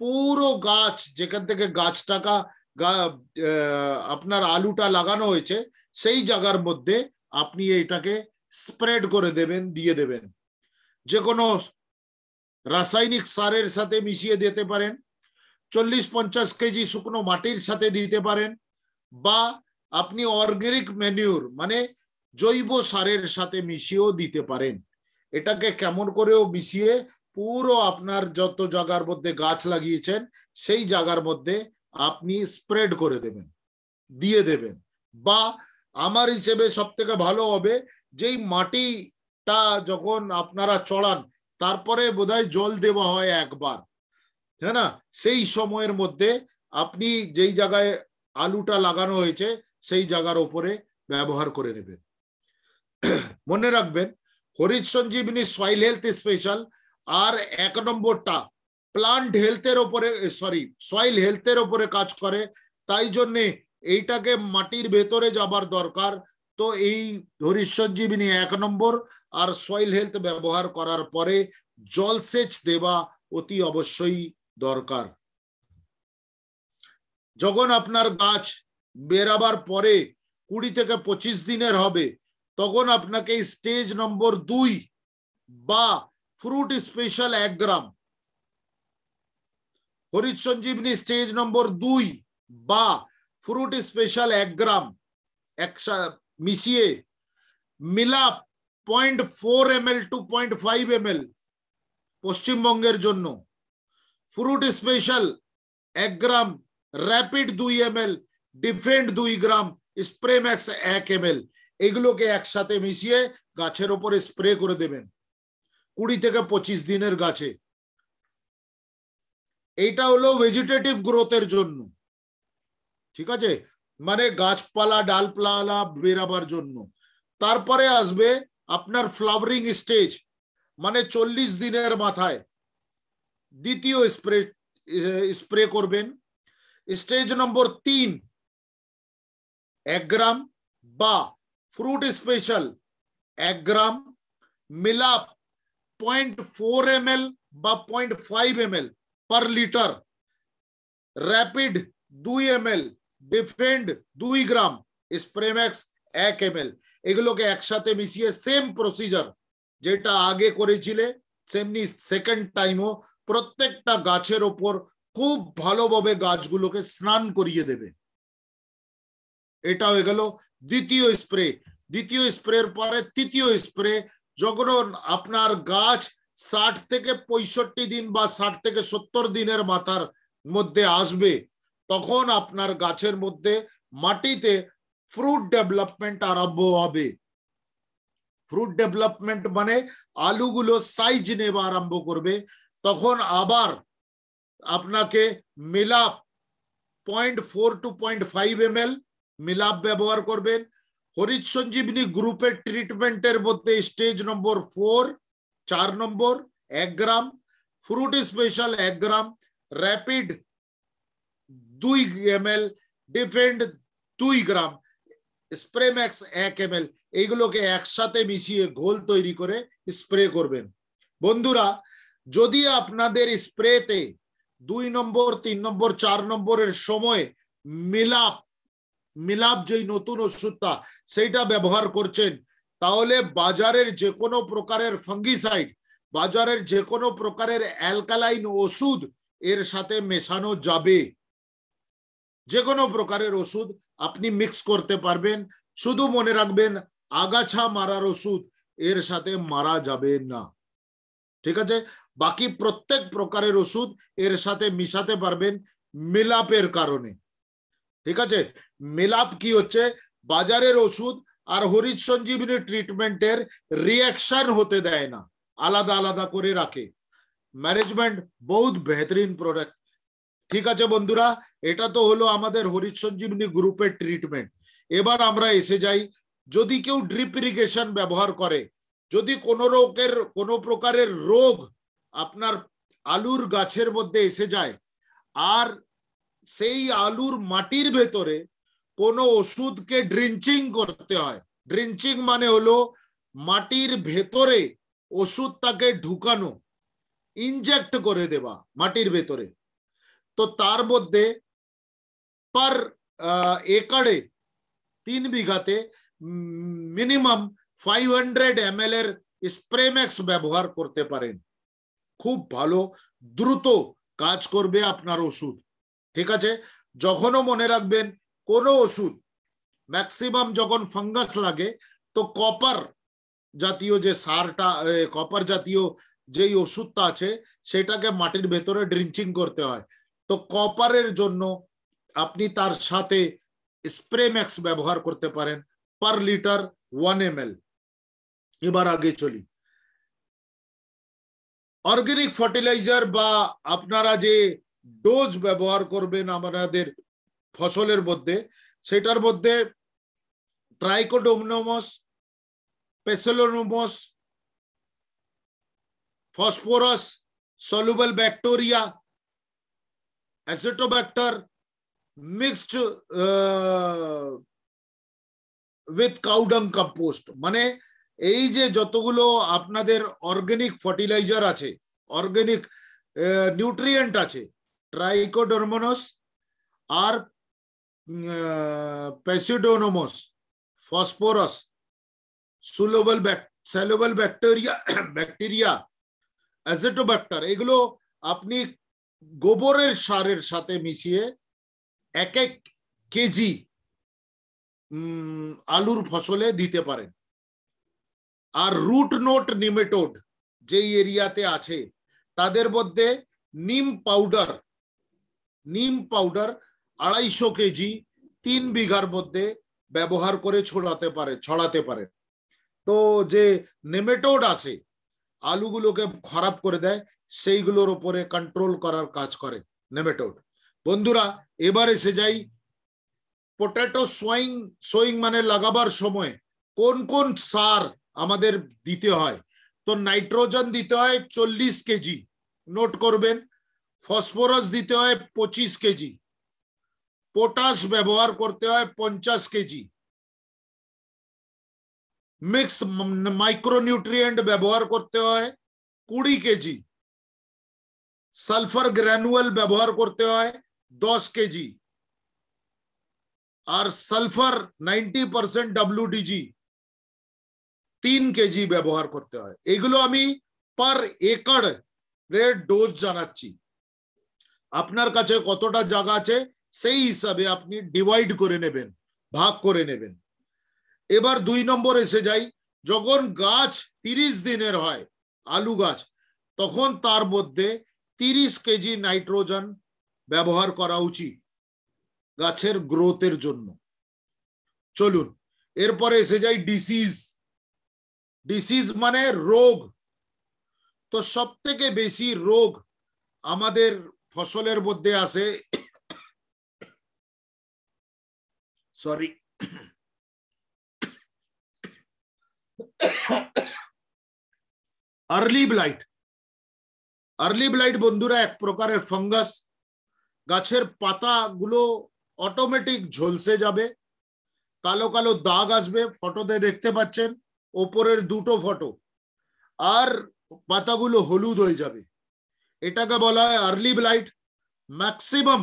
পুরো গাছ যেখান থেকে গাছটাকা আপনার আলুটা লাগানো হয়েছে সেই জায়গার মধ্যে আপনি এটাকে স্প্রেড করে দেবেন দিয়ে দেবেন যে কোনো রাসায়নিক সারের সাথে মিশিয়ে দিতে পারেন চল্লিশ পঞ্চাশ কেজি শুকনো মাটির সাথে দিতে পারেন বা আপনি অর্গ্যানিক ম্যানিউর মানে জৈব সারের সাথে মিশিয়েও দিতে পারেন এটাকে কেমন করেও মিশিয়ে পুরো আপনার যত জায়গার মধ্যে গাছ লাগিয়েছেন সেই জায়গার মধ্যে আপনি স্প্রেড করে দেবেন দিয়ে দেবেন বা আমার হিসেবে সব থেকে ভালো হবে যেই মাটিটা যখন আপনারা চড়ান তারপরে বোধহয় জল দেওয়া হয় একবার হ্যাঁ না সেই সময়ের মধ্যে আপনি যেই জায়গায় আলুটা লাগানো হয়েছে সেই জায়গার ওপরে ব্যবহার করে নেবেন মনে রাখবেন Harit Sanjivani soil health special আর এক নম্বরটা প্লান্ট হেলথের ওপরে সরি সয়েল হেলথের ওপরে কাজ করে তাই এইটাকে মাটির ভেতরে যাবার দরকার তো এই হরিশ্বরজীবিনী এক নম্বর আর সয়েল হেলথ ব্যবহার করার পরে জলসেচ দেওয়া অতি অবশ্যই দরকার যখন আপনার গাছ বেরাবার পরে কুড়ি থেকে পঁচিশ দিনের হবে তখন আপনাকে স্টেজ নম্বর দুই বা ফ্রুট স্পেশাল এক গ্রাম হরিত সঞ্জীবনী স্টেজ নম্বর দুই বা ফ্রুট স্পেশাল এক গ্রাম এক মিশিয়ে মিলা point four M L to point five M L পশ্চিমবঙ্গের জন্য ফ্রুট স্পেশাল এক গ্রাম র‍্যাপিড দুই এম এল ডিফেন্ড দুই গ্রাম স্প্রে ম্যাক্স এক এম এল এগুলোকে একসাথে মিশিয়ে গাছের উপরে স্প্রে করে দেবেন কুড়ি থেকে পঁচিশ দিনের গাছে এইটা হলো ভেজিটেটিভ গ্রোথের জন্য ঠিক আছে মানে গাছপালা ডালপালা বেরাবার জন্য তারপরে আসবে আপনার ফ্লাওয়ারিং স্টেজ মানে চল্লিশ দিনের মাথায় দ্বিতীয় স্প্রে স্প্রে করবেন স্টেজ নম্বর তিন এক গ্রাম বা ফ্রুট স্পেশাল এক গ্রাম মিলাপ 0.4 ml বা 0.5 ml per liter rapid 2 ml defend 2 gram spray max 1 ml এগুলোকে একসাথে মিশিয়ে সেম প্রসিজার যেটা আগে করেছিলে সেমনি সেকেন্ড টাইমও প্রত্যেকটা গাছের ওপর খুব ভালোভাবে গাছগুলোকে স্নান করিয়ে দেবে এটা হয়ে গেল দ্বিতীয় স্প্রে দ্বিতীয় স্প্রের পরে তৃতীয় স্প্রে যখন আপনার গাছ ষাট থেকে পঁয়ষট্টি দিন বা ষাট থেকে সত্তর দিনের মাথার মধ্যে আসবে তখন আপনার গাছের মধ্যে মাটিতে ফ্রুট ডেভেলপমেন্ট আরম্ভ হবে ফ্রুট ডেভেলপমেন্ট মানে আলুগুলো সাইজ নেওয়া আরম্ভ করবে তখন আবার আপনাকে Milap point four to point five M L Milap ব্যবহার করবেন হরিত সঞ্জীবনী গ্রুপের ট্রিটমেন্টের মধ্যে স্টেজ নম্বর ফোর চার নম্বর এক গ্রাম ফ্রুট স্পেশাল এক গ্রাম র্যাপিড দুই এম এল ডিফেন্ড দুই গ্রাম স্প্রে ম্যাক্স এক এম এল এইগুলোকে একসাথে মিশিয়ে ঘোল তৈরি করে স্প্রে করবেন বন্ধুরা যদি আপনাদের স্প্রেতে দুই নম্বর তিন নম্বর চার নম্বরের সময় মিলাপ মিলাপ যেই নতুন ওষুধটা সেইটা ব্যবহার করছেন তাহলে বাজারের যে কোনো প্রকারের ফাঙ্গিসাইড বাজারের যে কোনো প্রকারের অ্যালকালাইন ওষুধ এর সাথে মেশানো যাবে যে কোনো প্রকারের ওষুধ আপনি মিক্স করতে পারবেন শুধু মনে রাখবেন আগাছা মারার ওষুধ এর সাথে মারা যাবে না ঠিক আছে বাকি প্রত্যেক প্রকারের ওষুধ এর সাথে মিশাতে পারবেন মিলাপের কারণে ঠিক আছে মেলাপ কি হচ্ছে বাজারের ওষুধ আর হরিত সঞ্জীবনী ট্রিটমেন্টের রিয়াকশন হতে দেয় না আলাদা আলাদা করে রাখে ম্যানেজমেন্ট বহুত বেহতরিন প্রোডাক্ট ঠিক আছে বন্ধুরা এটা তো হলো আমাদের হরিত সঞ্জীবনী গ্রুপের ট্রিটমেন্ট এবার আমরা এসে যাই যদি কেউ ড্রিপ ইরিগেশন ব্যবহার করে যদি কোনো রোগের কোনো প্রকারের রোগ আপনার আলুর গাছের মধ্যে এসে যায় আর সেই আলুর মাটির ভেতরে কোন ওষুধকে ড্রিঞ্চিং করতে হয় ড্রিঞ্চিং মানে হলো মাটির ভেতরে ওষুধটাকে ঢুকানো ইনজেক্ট করে দেওয়া মাটির ভেতরে তো তার মধ্যে পার একারে তিন বিঘাতে মিনিমাম ফাইভ হান্ড্রেড এম এর স্প্রেম্যাক্স ব্যবহার করতে পারেন খুব ভালো দ্রুত কাজ করবে আপনার ওষুধ ঠিক আছে যখনও মনে রাখবেন কোনো ওষুধ ম্যাক্সিমাম যখন ফাঙ্গাস লাগে তো কপার জাতীয় যে সারটা কপার জাতীয় যেই ওষুধটা আছে সেটাকে মাটির ভেতরে ড্রিঞ্চিং করতে হয় তো কপারের জন্য আপনি তার সাথে স্প্রে ম্যাক্স ব্যবহার করতে পারেন পার লিটার ওয়ান এম এবার আগে চলি অর্গ্যানিক ফার্টিলাইজার বা আপনারা যে ডোজ ব্যবহার করবেন আমাদের ফসলের মধ্যে সেটার মধ্যে trichoderma pseudomonas phosphorus soluble bacteria azotobacter mixed with cow dung compost মানে এই যে যতগুলো আপনাদের অর্গেনিক ফার্টিলাইজার আছে অর্গেনিক নিউট্রিয়েন্ট আছে trichodermonas or uh, pseudomonas, phosphorus, soluble, bac soluble bacteria, bacteria, azotobacter এগুলো আপনি গোবরের সারের সাথে মিশিয়ে এক এক কেজি আলুর ফসলে দিতে পারেন আর রুট নোট নিমেটোড যেই এরিয়াতে আছে তাদের মধ্যে নিম পাউডার নিম পাউডার আড়াইশো কেজি তিন বিঘার মধ্যে ব্যবহার করে ছড়াতে পারে ছড়াতে পারে তো যে নেমেটোড আছে আলুগুলোকে খারাপ করে দেয় সেইগুলোর ওপরে কন্ট্রোল করার কাজ করে নেমেটোড বন্ধুরা এবার এসে যাই পটেটো সোয়িং সোয়িং মানে লাগাবার সময় কোন কোন সার আমাদের দিতে হয় তো নাইট্রোজেন দিতে হয় চল্লিশ কেজি নোট করবেন फसफोरस दीते हैं पचिस के जी पटास व्यवहार करते हैं पंचाश के जी मिक्स माइक्रोन्यूट्रिएंट व्यवहार करते हैं कूड़ी के जी सल्फर ग्रैनुअल व्यवहार करते हैं दस के जी और sulphur ninety percent W D G तीन के जी व्यवहार करते हैं एगुलो पर डोज जाना चाहिए আপনার কাছে কতটা জায়গা আছে সেই হিসাবে আপনি ডিভাইড করে নেবেন ভাগ করে নেবেন এবার দুই নম্বর এসে যাই যখন গাছ তিরিশ দিনের হয় আলু গাছ তখন তার মধ্যে তিরিশ কেজি নাইট্রোজেন ব্যবহার করা উচিত গাছের গ্রোথের জন্য চলুন এরপরে এসে যাই ডিসিজ ডিসিজ মানে রোগ তো সব থেকে বেশি রোগ আমাদের ফসলের মধ্যে আছে sorry early blight early blight বন্ধুরা এক প্রকারের ফাঙ্গাস গাছের পাতাগুলো অটোমেটিক ঝলসে যাবে কালো কালো দাগ আসবে ফটোতে দেখতে পাচ্ছেন ওপরের দুটো ফটো আর পাতাগুলো হলুদ হয়ে যাবে এটাকে বলা হয় আর্লি ব্লাইট ম্যাক্সিমাম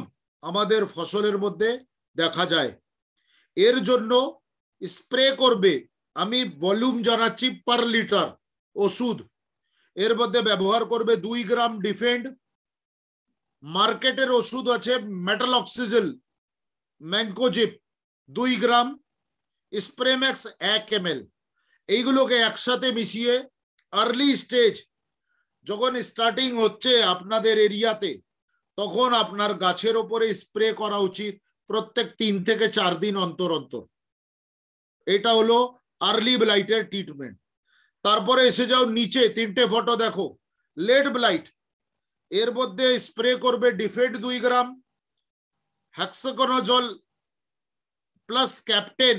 আমাদের ফসলের মধ্যে দেখা যায় এর জন্য স্প্রে করবে আমি ভলিউম জানাচ্ছি পার লিটার ওষুধ এর মধ্যে ব্যবহার করবে দুই গ্রাম ডিফেন্ড মার্কেটের ওষুধ আছে মেটাল অক্সিজেল ম্যাঙ্কোজিপ দুই গ্রাম স্প্রেম্যাক্স এক এম এল এইগুলোকে একসাথে মিশিয়ে আর্লি স্টেজ যখন স্টার্টিং হচ্ছে আপনাদের এরিয়াতে তখন আপনার গাছের ওপরে স্প্রে করা উচিত প্রত্যেক তিন থেকে চার দিন অন্তর অন্তর এটা হলো আর্লি ব্লাইটের ট্রিটমেন্ট তারপরে এসে যাও নিচে তিনটে ফটো দেখো লেড ব্লাইট এর মধ্যে স্প্রে করবে ডিফেট দুই গ্রাম জল প্লাস ক্যাপ্টেন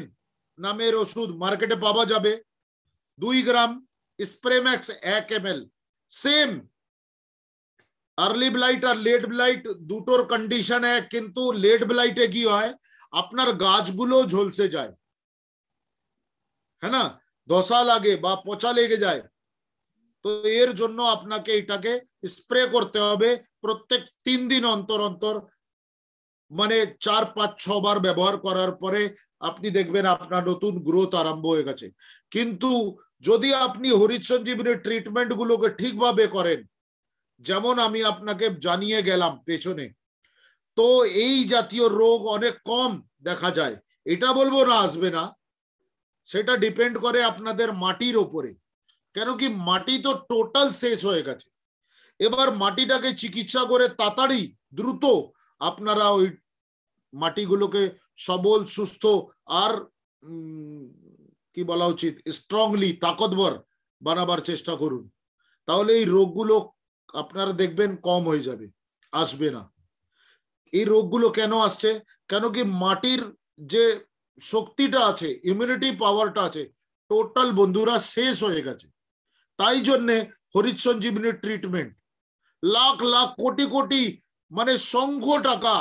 নামের ওষুধ মার্কেটে পাওয়া যাবে দুই গ্রাম স্প্রে ম্যাক্স এক M L same early blight আর লেট ব্লাইট দুটোর কন্ডিশন এক কিন্তু লেট ব্লাইটে কি হয় আপনার গাছগুলো ঝলসে যায় হ্যাঁ না ধসা লাগে বা পচা লেগে যায় তো এর জন্য আপনাকে এটাকে স্প্রে করতে হবে প্রত্যেক তিন দিন অন্তর অন্তর মানে চার পাঁচ ছবার ব্যবহার করার পরে আপনি দেখবেন আপনার নতুন গ্রোথ আরম্ভ হয়ে গেছে কিন্তু যদি আপনি হরিচঞ্জীবনের ট্রিটমেন্ট গুলোকে ঠিকভাবে করেন যেমন আমি আপনাকে জানিয়ে গেলাম পেছনে তো এই জাতীয় রোগ অনেক কম দেখা যায় এটা বলবো না আসবে না সেটা ডিপেন্ড করে আপনাদের মাটির ওপরে কেন কি মাটি তো টোটাল শেষ হয়ে গেছে এবার মাটিটাকে চিকিৎসা করে তাড়াতাড়ি দ্রুত আপনারা ওই মাটিগুলোকে সবল সুস্থ আর কি বলা উচিত স্ট্রংলি তাকতবর বানাবার চেষ্টা করুন তাহলে এই রোগগুলো আপনারা দেখবেন কম হয়ে যাবে আসবে না এই রোগগুলো কেন আসছে কেন কি মাটির যে শক্তিটা আছে ইমিউনিটি পাওয়ারটা আছে টোটাল বন্ধুরা শেষ হয়ে গেছে তাই জন্যে হরিত ট্রিটমেন্ট লাখ লাখ কোটি কোটি মানে সংঘ টাকা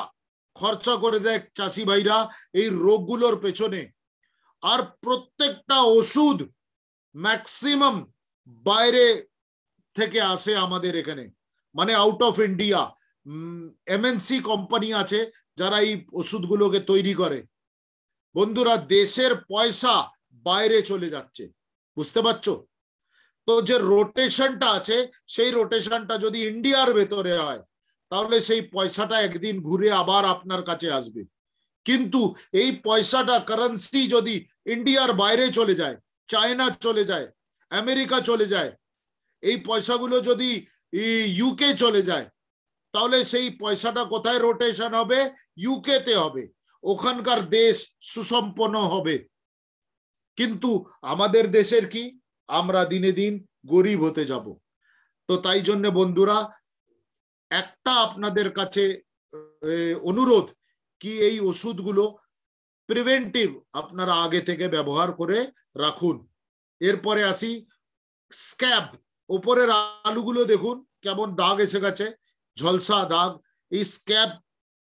খরচা করে দেয় চাষি ভাইরা এই রোগগুলোর পেছনে আর প্রত্যেকটা ওষুধ ম্যাক্সিমাম বাইরে থেকে আসে আমাদের এখানে মানে out of India MNC company আছে যারা এই ওষুধগুলোকে তৈরি করে বন্ধুরা দেশের পয়সা বাইরে চলে যাচ্ছে বুঝতে পারছো তো যে রোটেশনটা আছে সেই রোটেশনটা যদি ইন্ডিয়ার ভেতরে হয় তাহলে সেই পয়সাটা একদিন ঘুরে আবার আপনার কাছে আসবে কিন্তু এই পয়সাটা কারেন্সি যদি ইন্ডিয়ার বাইরে চলে যায় চায়না চলে যায় আমেরিকা চলে যায় এই পয়সাগুলো যদি ইউকে চলে যায় তাহলে সেই পয়সাটা কোথায় রোটেশন হবে ইউকে তে হবে ওখানকার দেশ সুসম্পন্ন হবে কিন্তু আমাদের দেশের কি আমরা দিনে দিন গরিব হতে যাব তো তাই জন্য বন্ধুরা একটা আপনাদের কাছে অনুরোধ কি এই ওষুধগুলো প্রিভেন্টিভ আপনারা আগে থেকে ব্যবহার করে রাখুন এরপরে আসি স্ক্যাব ওপরের আলুগুলো দেখুন কেমন দাগ এসে গেছে ঝলসা দাগ এই স্ক্যাব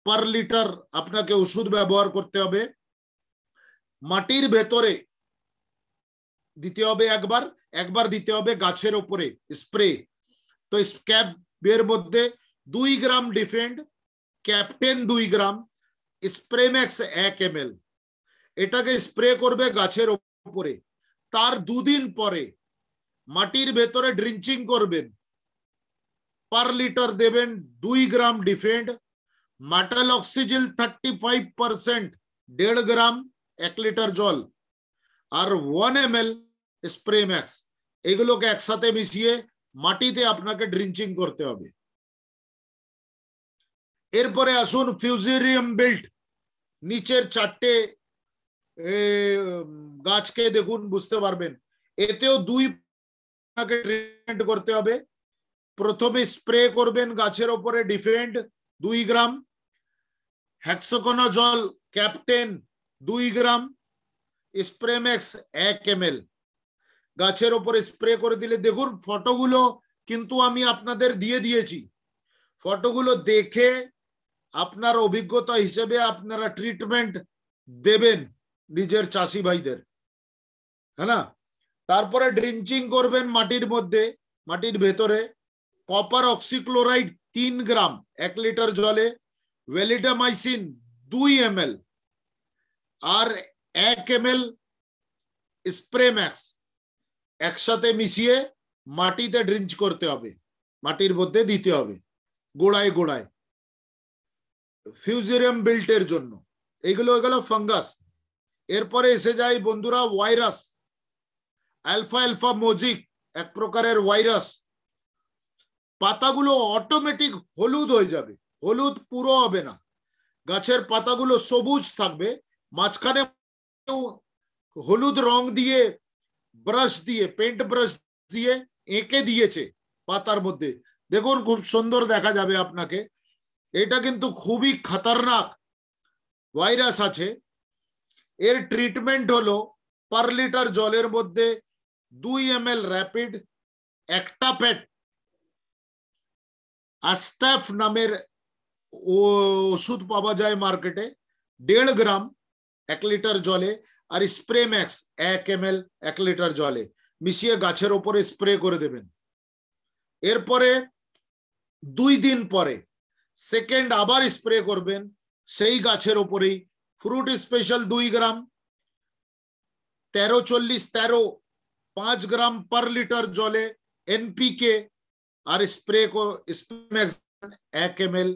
পার লিটার আপনাকে ওষুধ ব্যবহার করতে হবে মাটির ভেতরে দিতে হবে একবার একবার দিতে হবে গাছের ওপরে স্প্রে তো এর মধ্যে দুই গ্রাম ডিফেন্ড ক্যাপ্টেন দুই গ্রাম স্প্রে ম্যাক্স এক এম এটাকে স্প্রে করবে গাছের ওপরে তার দুদিন পরে মাটির ভেতরে ড্রিঞ্চিং করবেন পার লিটার দেবেন দুই গ্রাম ডিফেন্ড মাটাল অক্সিজেন থার্টি ফাইভ পার্সেন্ট দেড় গ্রাম এক লিটার জল আর one M L spray max এগুলোকে একসাথে মিশিয়ে মাটিতে আপনাকে ড্রিঞ্চিং করতে হবে এরপরে আসুন ফিউজেরিয়াম বেল্ট নিচের চারটে গাছকে দেখুন বুঝতে পারবেন এতেও দুই ট্রিটমেন্ট করতে হবে প্রথমে স্প্রে করবেন গাছের ওপরে ডিফেন্ড দুই গ্রাম হ্যাক্সকোনো জল ক্যাপ্টেন দুই গ্রাম স্প্রে ম্যাক্স এক এম গাছের ওপরে স্প্রে করে দিলে দেখুন ফটোগুলো কিন্তু আমি আপনাদের দিয়ে দিয়েছি ফটোগুলো দেখে আপনার অভিজ্ঞতা হিসেবে আপনারা ট্রিটমেন্ট দেবেন নিজের চাষি ভাইদের হ্যাঁ না তারপরে ড্রিঞ্চিং করবেন মাটির মধ্যে মাটির ভেতরে কপার অক্সিক্লোরাইড তিন গ্রাম এক লিটার জলে ওয়েলিডামাইসিন দুই এম আর এক এম এল স্প্রে ম্যাক্স একসাথে মিশিয়ে মাটিতে ড্রিঞ্চ করতে হবে মাটির মধ্যে দিতে হবে গোড়ায় গোড়ায় ফিউজেরিয়াম বিল্টের জন্য এগুলো হয়ে গেল ফাঙ্গাস এরপরে এসে যায় বন্ধুরা ভাইরাস অ্যালফা অ্যালফা মজিক এক প্রকারের ভাইরাস পাতাগুলো অটোমেটিক হলুদ হয়ে যাবে হলুদ পুরো হবে না গাছের পাতাগুলো সবুজ থাকবে মাঝখানে হলুদ রং দিয়ে ব্রাশ দিয়ে পেন্ট ব্রাশ দিয়ে এঁকে দিয়েছে পাতার মধ্যে দেখুন খুব সুন্দর দেখা যাবে আপনাকে এটা কিন্তু খুবই খতরনাক ভাইরাস আছে এর ট্রিটমেন্ট হলো পার লিটার জলের মধ্যে দুই এম এল র্যাপিড একটা প্যাট আস্টাফ নামের ওষুধ পাওয়া যায় মার্কেটে দেড় গ্রাম এক লিটার জলে আর স্প্রে ম্যাক্স এক এম এল এক লিটার জলে মিশিয়ে গাছের ওপরে স্প্রে করে দেবেন এরপরে দুই দিন পরে সেকেন্ড আবার স্প্রে করবেন সেই গাছের ওপরেই ফ্রুট স্পেশাল দুই গ্রাম তেরো চল্লিশ তেরো পাঁচ গ্রাম পার লিটার জলে এনপিকে আর স্প্রে এক এম এল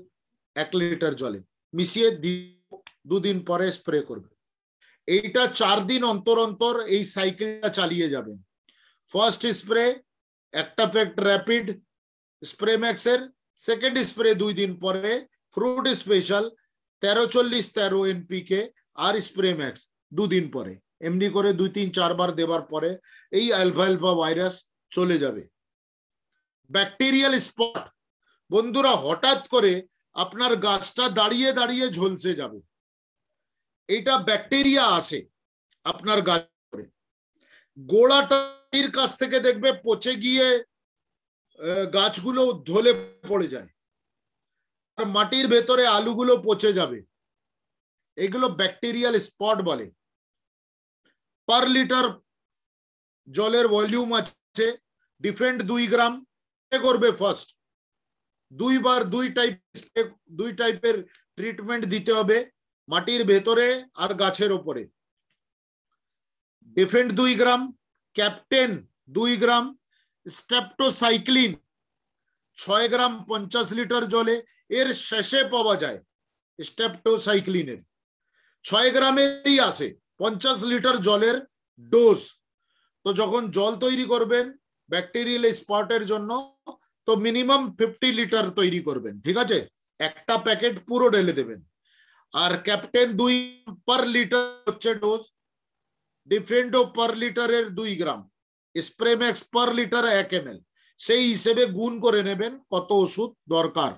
এক লিটার জলে মিশিয়ে দুদিন পরে স্প্রে করবে এইটা চার দিন অন্তর অন্তর এই সাইকেলটা চালিয়ে যাবেন ফার্স্ট স্প্রে একটা প্যাক্ট র্যাপিড স্প্রে ম্যাক্সের সেকেন্ড স্প্রে দুই দিন পরে ফ্রুট স্পেশাল তেরো চল্লিশ তেরো এনপিকে আর স্প্রে ম্যাক্স দুদিন পরে এমনি করে দুই তিন চারবার দেবার পরে এই অ্যালফালফা ভাইরাস চলে যাবে ব্যাকটেরিয়াল স্পট বন্ধুরা হঠাৎ করে আপনার গাছটা দাঁড়িয়ে দাঁড়িয়ে ঝলসে যাবে এটা ব্যাকটেরিয়া আছে আপনার গাছ গোড়াটার কাছ থেকে দেখবে পচে গিয়ে গাছগুলো ঢলে পড়ে যায় আর মাটির ভেতরে আলুগুলো পচে যাবে এগুলো ব্যাকটেরিয়াল স্পট বলে পার লিটার জলের ভলিউম আছে ডিফারেন্ট দুই গ্রাম করবে ফার্স্ট দুইবার দুই টাইপ দুই টাইপের ট্রিটমেন্ট দিতে হবে মাটির ভেতরে আর গাছের ওপরে ডিফেন্ট দুই গ্রাম ক্যাপ্টেন দুই গ্রাম স্ট্যাপটোসাইক্লিন ছয় গ্রাম পঞ্চাশ লিটার জলে এর শেষে পাওয়া যায় স্ট্যাপটোসাইক্লিনের ছয় গ্রামেরই আসে পঞ্চাশ লিটার জলের ডোজ তো যখন জল তৈরি করবেন ব্যাকটেরিয়াল স্পটের জন্য তো মিনিমাম ফিফটি লিটার তৈরি করবেন ঠিক আছে একটা প্যাকেট পুরো ঢেলে দেবেন আর ক্যাপ্টেন দুই পার লিটার হচ্ছে ডোজ ডিফেন্ডো পার লিটারের দুই gram spray max per litre এক এম সেই হিসেবে গুণ করে নেবেন কত ওষুধ দরকার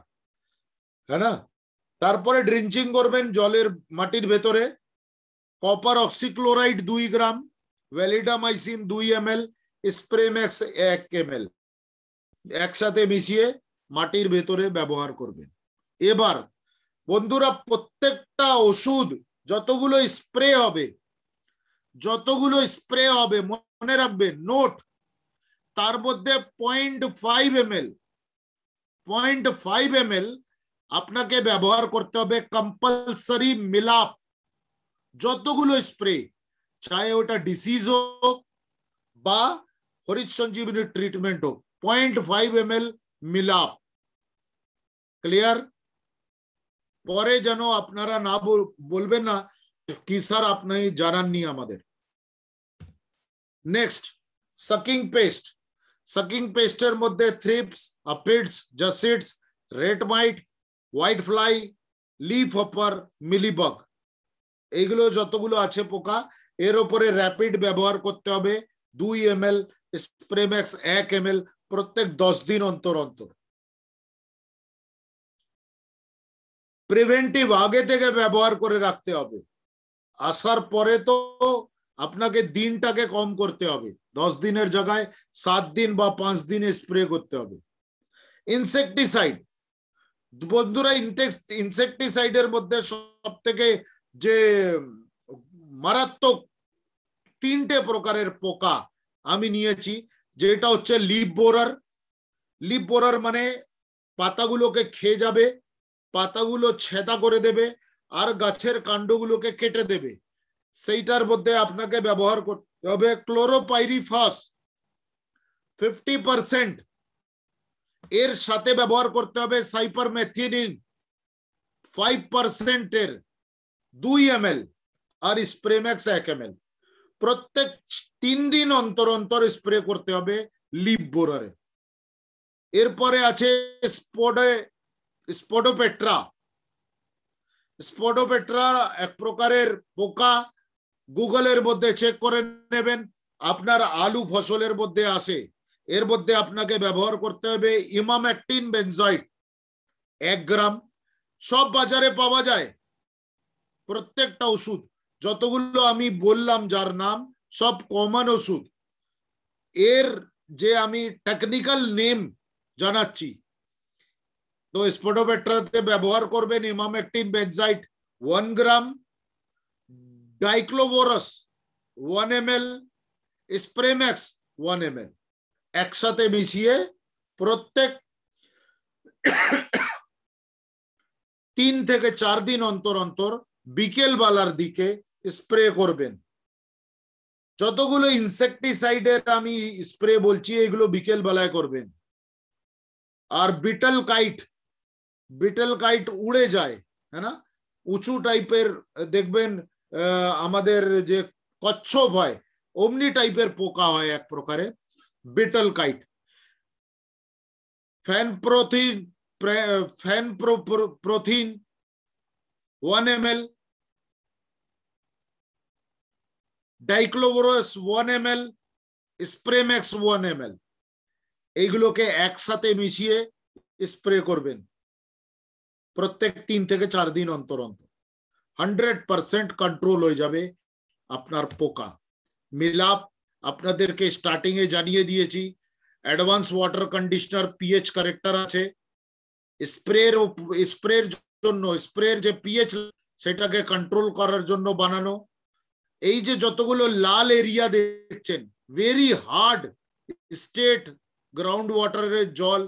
হ্যাঁ না তারপরে ড্রিঞ্চিং করবেন জলের মাটির ভেতরে কপার অক্সিক্লোরাইড দুই গ্রাম ভ্যালিডামাইসিন দুই এম এল স্প্রেম্যাক্স এক এম এল একসাথে মিশিয়ে মাটির ভেতরে ব্যবহার করবেন এবার বন্ধুরা প্রত্যেকটা ওষুধ যতগুলো স্প্রে হবে যতগুলো স্প্রে হবে মনে রাখবেন নোট তার মধ্যে point five M L point five M L আপনাকে ব্যবহার করতে হবে কম্পালসারি মিলাপ যতগুলো স্প্রে চাই ওটা ডিসিজ হোক বা হরিত সঞ্জীবনী ট্রিটমেন্ট হোক point five M L Milap clear পরে যেন আপনারা না বলবেন না কি স্যার আপনি জানাননি আমাদের নেক্সট সাকিং পেস্ট সাকিং পেস্টের মধ্যে thrips aphids jassids red mite white fly leaf hopper mealybug এইগুলো যতগুলো আছে পোকা এর উপরে র্যাপিড ব্যবহার করতে হবে দুই এম এল স্প্রেম্যাক্স এক এম এল প্রত্যেক দশ দিন অন্তর অন্তর প্রিভেন্টিভ আগে থেকে ব্যবহার করে রাখতে হবে আসার পরে তো আপনাকে দিনটাকে কম করতে হবে দশ দিনের জায়গায় সাত দিন বা পাঁচ দিনে স্প্রে করতে হবে ইনসেকটিসাইড বন্ধুরা এর মধ্যে সব থেকে যে মারাত্মক তিনটে প্রকারের পোকা আমি নিয়েছি যেটা হচ্ছে লিপ বোরার লিপ বোরার মানে পাতাগুলোকে খেয়ে যাবে পাতাগুলো ছেদা করে দেবে আর গাছের কাণ্ডগুলোকে কেটে দেবে সেইটার মধ্যে আপনাকে ব্যবহার করতে হবে ক্লোরোপাইরিফাস ফিফটি পার্সেন্ট এর সাথে ব্যবহার করতে হবে সাইপারমেথিনিন ফাইভ পার্সেন্ট এর দুই এম এল আর স্প্রেম্যাক্স এক এম এল প্রত্যেক তিন দিন অন্তর অন্তর স্প্রে করতে হবে লিপ বোরারে এরপরে আছে স্পোডে স্পোডোপেট্রা স্পোডোপেট্রা এক প্রকারের পোকা গুগলের মধ্যে চেক করে নেবেন আপনার আলু ফসলের মধ্যে আসে এর মধ্যে আপনাকে ব্যবহার করতে হবে ইমামেটিন বেনজয়েড এক গ্রাম সব বাজারে পাওয়া যায় প্রত্যেকটা ওষুধ যতগুলো আমি বললাম যার নাম সব কমন ওষুধ এর যে আমি টেকনিক্যাল নেম জানাচ্ছি তো স্পোটোপেট্রাতে ব্যবহার করবেন emamectin benzoate one gram dichlorvos one M L spray max one M L একসাথে মিশিয়ে প্রত্যেক তিন থেকে চার দিন অন্তর অন্তর বিকেল দিকে স্প্রে করবেন যতগুলো ইনসেকটিসাইডের আমি স্প্রে বলছি এগুলো বিকেল করবেন আর বিটল কাইট বিটল কাইট উড়ে যায় হ্যাঁ না উঁচু টাইপের দেখবেন আমাদের যে কচ্ছপ হয় অমনি টাইপের পোকা হয় এক প্রকারে বিটল কাইট ফ্যানপ্রোথিন প্রোথিন one M L dichlorvos one M L spray max one M L এইগুলোকে একসাথে মিশিয়ে স্প্রে করবেন প্রত্যেক তিন থেকে চার দিন অন্তর অন্তর হান্ড্রেড পার্সেন্ট কন্ট্রোল হয়ে যাবে আপনার পোকা মিলাপ আপনাদেরকে স্টার্টিংয়ে জানিয়ে দিয়েছি advance water conditioner pH corrector আছে স্প্রের স্প্রের জন্য স্প্রের যে পিএইচ সেটাকে কন্ট্রোল করার জন্য বানানো এই যে যতগুলো লাল এরিয়া দেখছেন ভেরি হার্ড স্টেট গ্রাউন্ড ওয়াটারের জল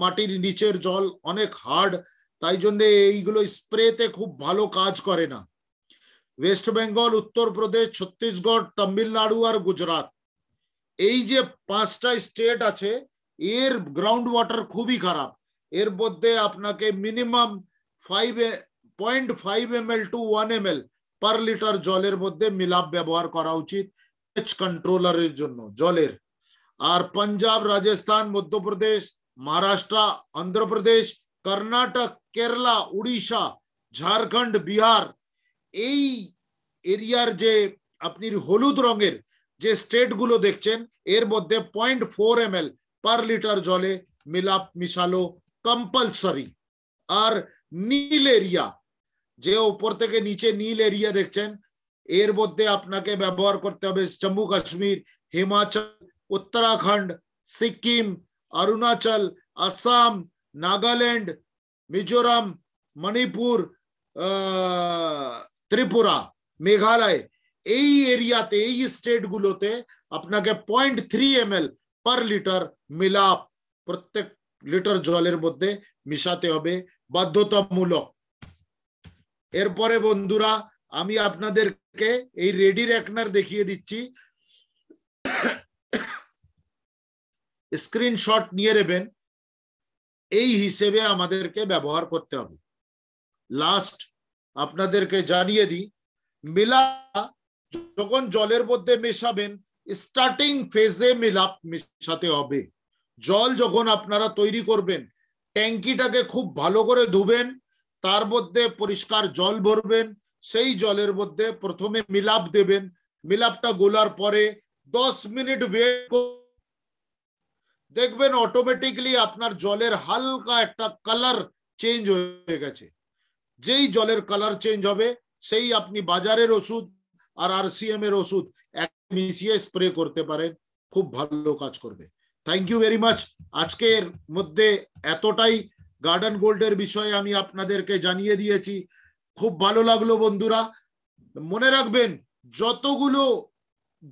মাটির নিচের জল অনেক হার্ড তাই জন্য এইগুলো স্প্রেতে খুব ভালো কাজ করে না ওয়েস্ট বেঙ্গল উত্তরপ্রদেশ ছত্তিশগড় তামিলনাড়ু আর গুজরাট এই যে পাঁচটা স্টেট আছে এর গ্রাউন্ড ওয়াটার খুবই খারাপ এর মধ্যে আপনাকে minimum five point five M L two one M L per litre জলের মধ্যে মিলাপ ব্যবহার করা উচিত কন্ট্রোলারের জন্য জলের আর পাঞ্জাব রাজস্থান মধ্যপ্রদেশ মহারাষ্ট্র অন্ধ্রপ্রদেশ কর্ণাটক কেরলা উড়িষ্যা ঝাড়খণ্ড বিহার এই এরিয়ার যে আপনি হলুদ রঙের যে স্টেটগুলো দেখছেন এর মধ্যে point four M L per litre জলে মিলাপ মিশালো কম্পালসারি আর নীল এরিয়া যে উপর থেকে নিচে নীল এরিয়া দেখছেন এর মধ্যে আপনাকে ব্যবহার করতে হবে জম্মু কাশ্মীর হিমাচল উত্তরাখণ্ড সিকিম অরুণাচল আসাম নাগাল্যান্ড মিজোরাম Manipur, ত্রিপুরা মেঘালয় এই এরিয়াতে এই স্টেটগুলোতে আপনাকে point three M L per litre Milap প্রত্যেক লিটার জলের মধ্যে মিশাতে হবে বাধ্যতামূলক এরপরে বন্ধুরা আমি আপনাদেরকে এই রেডি রেকনার দেখিয়ে দিচ্ছি স্ক্রিনশট নিয়ে নেবেন এই হিসেবে আমাদেরকে ব্যবহার করতে হবে লাস্ট আপনাদেরকে জানিয়ে দিই মিলা যখন জলের মধ্যে মেশাবেন স্টার্টিং ফেজে মিলাপ মেশাতে হবে জল যখন আপনারা তৈরি করবেন ট্যাঙ্কিটাকে খুব ভালো করে ধুবেন তার মধ্যে পরিষ্কার জল ভরবেন সেই জলের মধ্যে প্রথমে মিলাপ দেবেন মিলাপটা গোলার পরে দশ মিনিট ওয়েট দেখবেন অটোমেটিকলি আপনার জলের হালকা একটা কালার চেঞ্জ হয়ে গেছে যেই জলের কালার চেঞ্জ হবে সেই আপনি বাজারের ওষুধ আর আর আরসিএম এর ওষুধ এক মিশিয়ে স্প্রে করতে পারেন খুব ভালো কাজ করবে থ্যাংক ইউ ভেরি মাচ আজকের মধ্যে এতটাই গার্ডেন গোল্ডের বিষয়ে আমি আপনাদেরকে জানিয়ে দিয়েছি খুব ভালো লাগলো বন্ধুরা মনে রাখবেন যতগুলো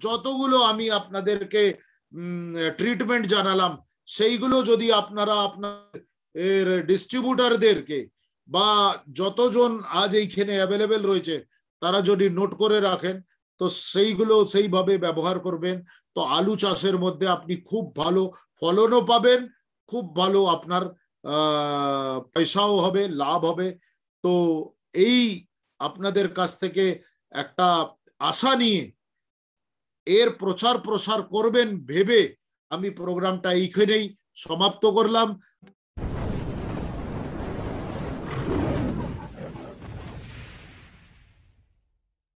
যতগুলো আমি আপনাদেরকে ট্রিটমেন্ট জানালাম সেইগুলো যদি আপনারা আপনার এর ডিস্ট্রিবিউটারদেরকে বা যতজন আজ এইখানে অ্যাভেলেবেল রয়েছে তারা যদি নোট করে রাখেন তো সেইগুলো সেইভাবে ব্যবহার করবেন তো আলু চাষের মধ্যে আপনি খুব ভালো ফলনও পাবেন খুব ভালো আপনার পয়সাও হবে লাভ হবে তো এই আপনাদের কাছ থেকে একটা আশা নিয়ে এর প্রচার প্রসার করবেন ভেবে আমি প্রোগ্রামটা এইখানেই সমাপ্ত করলাম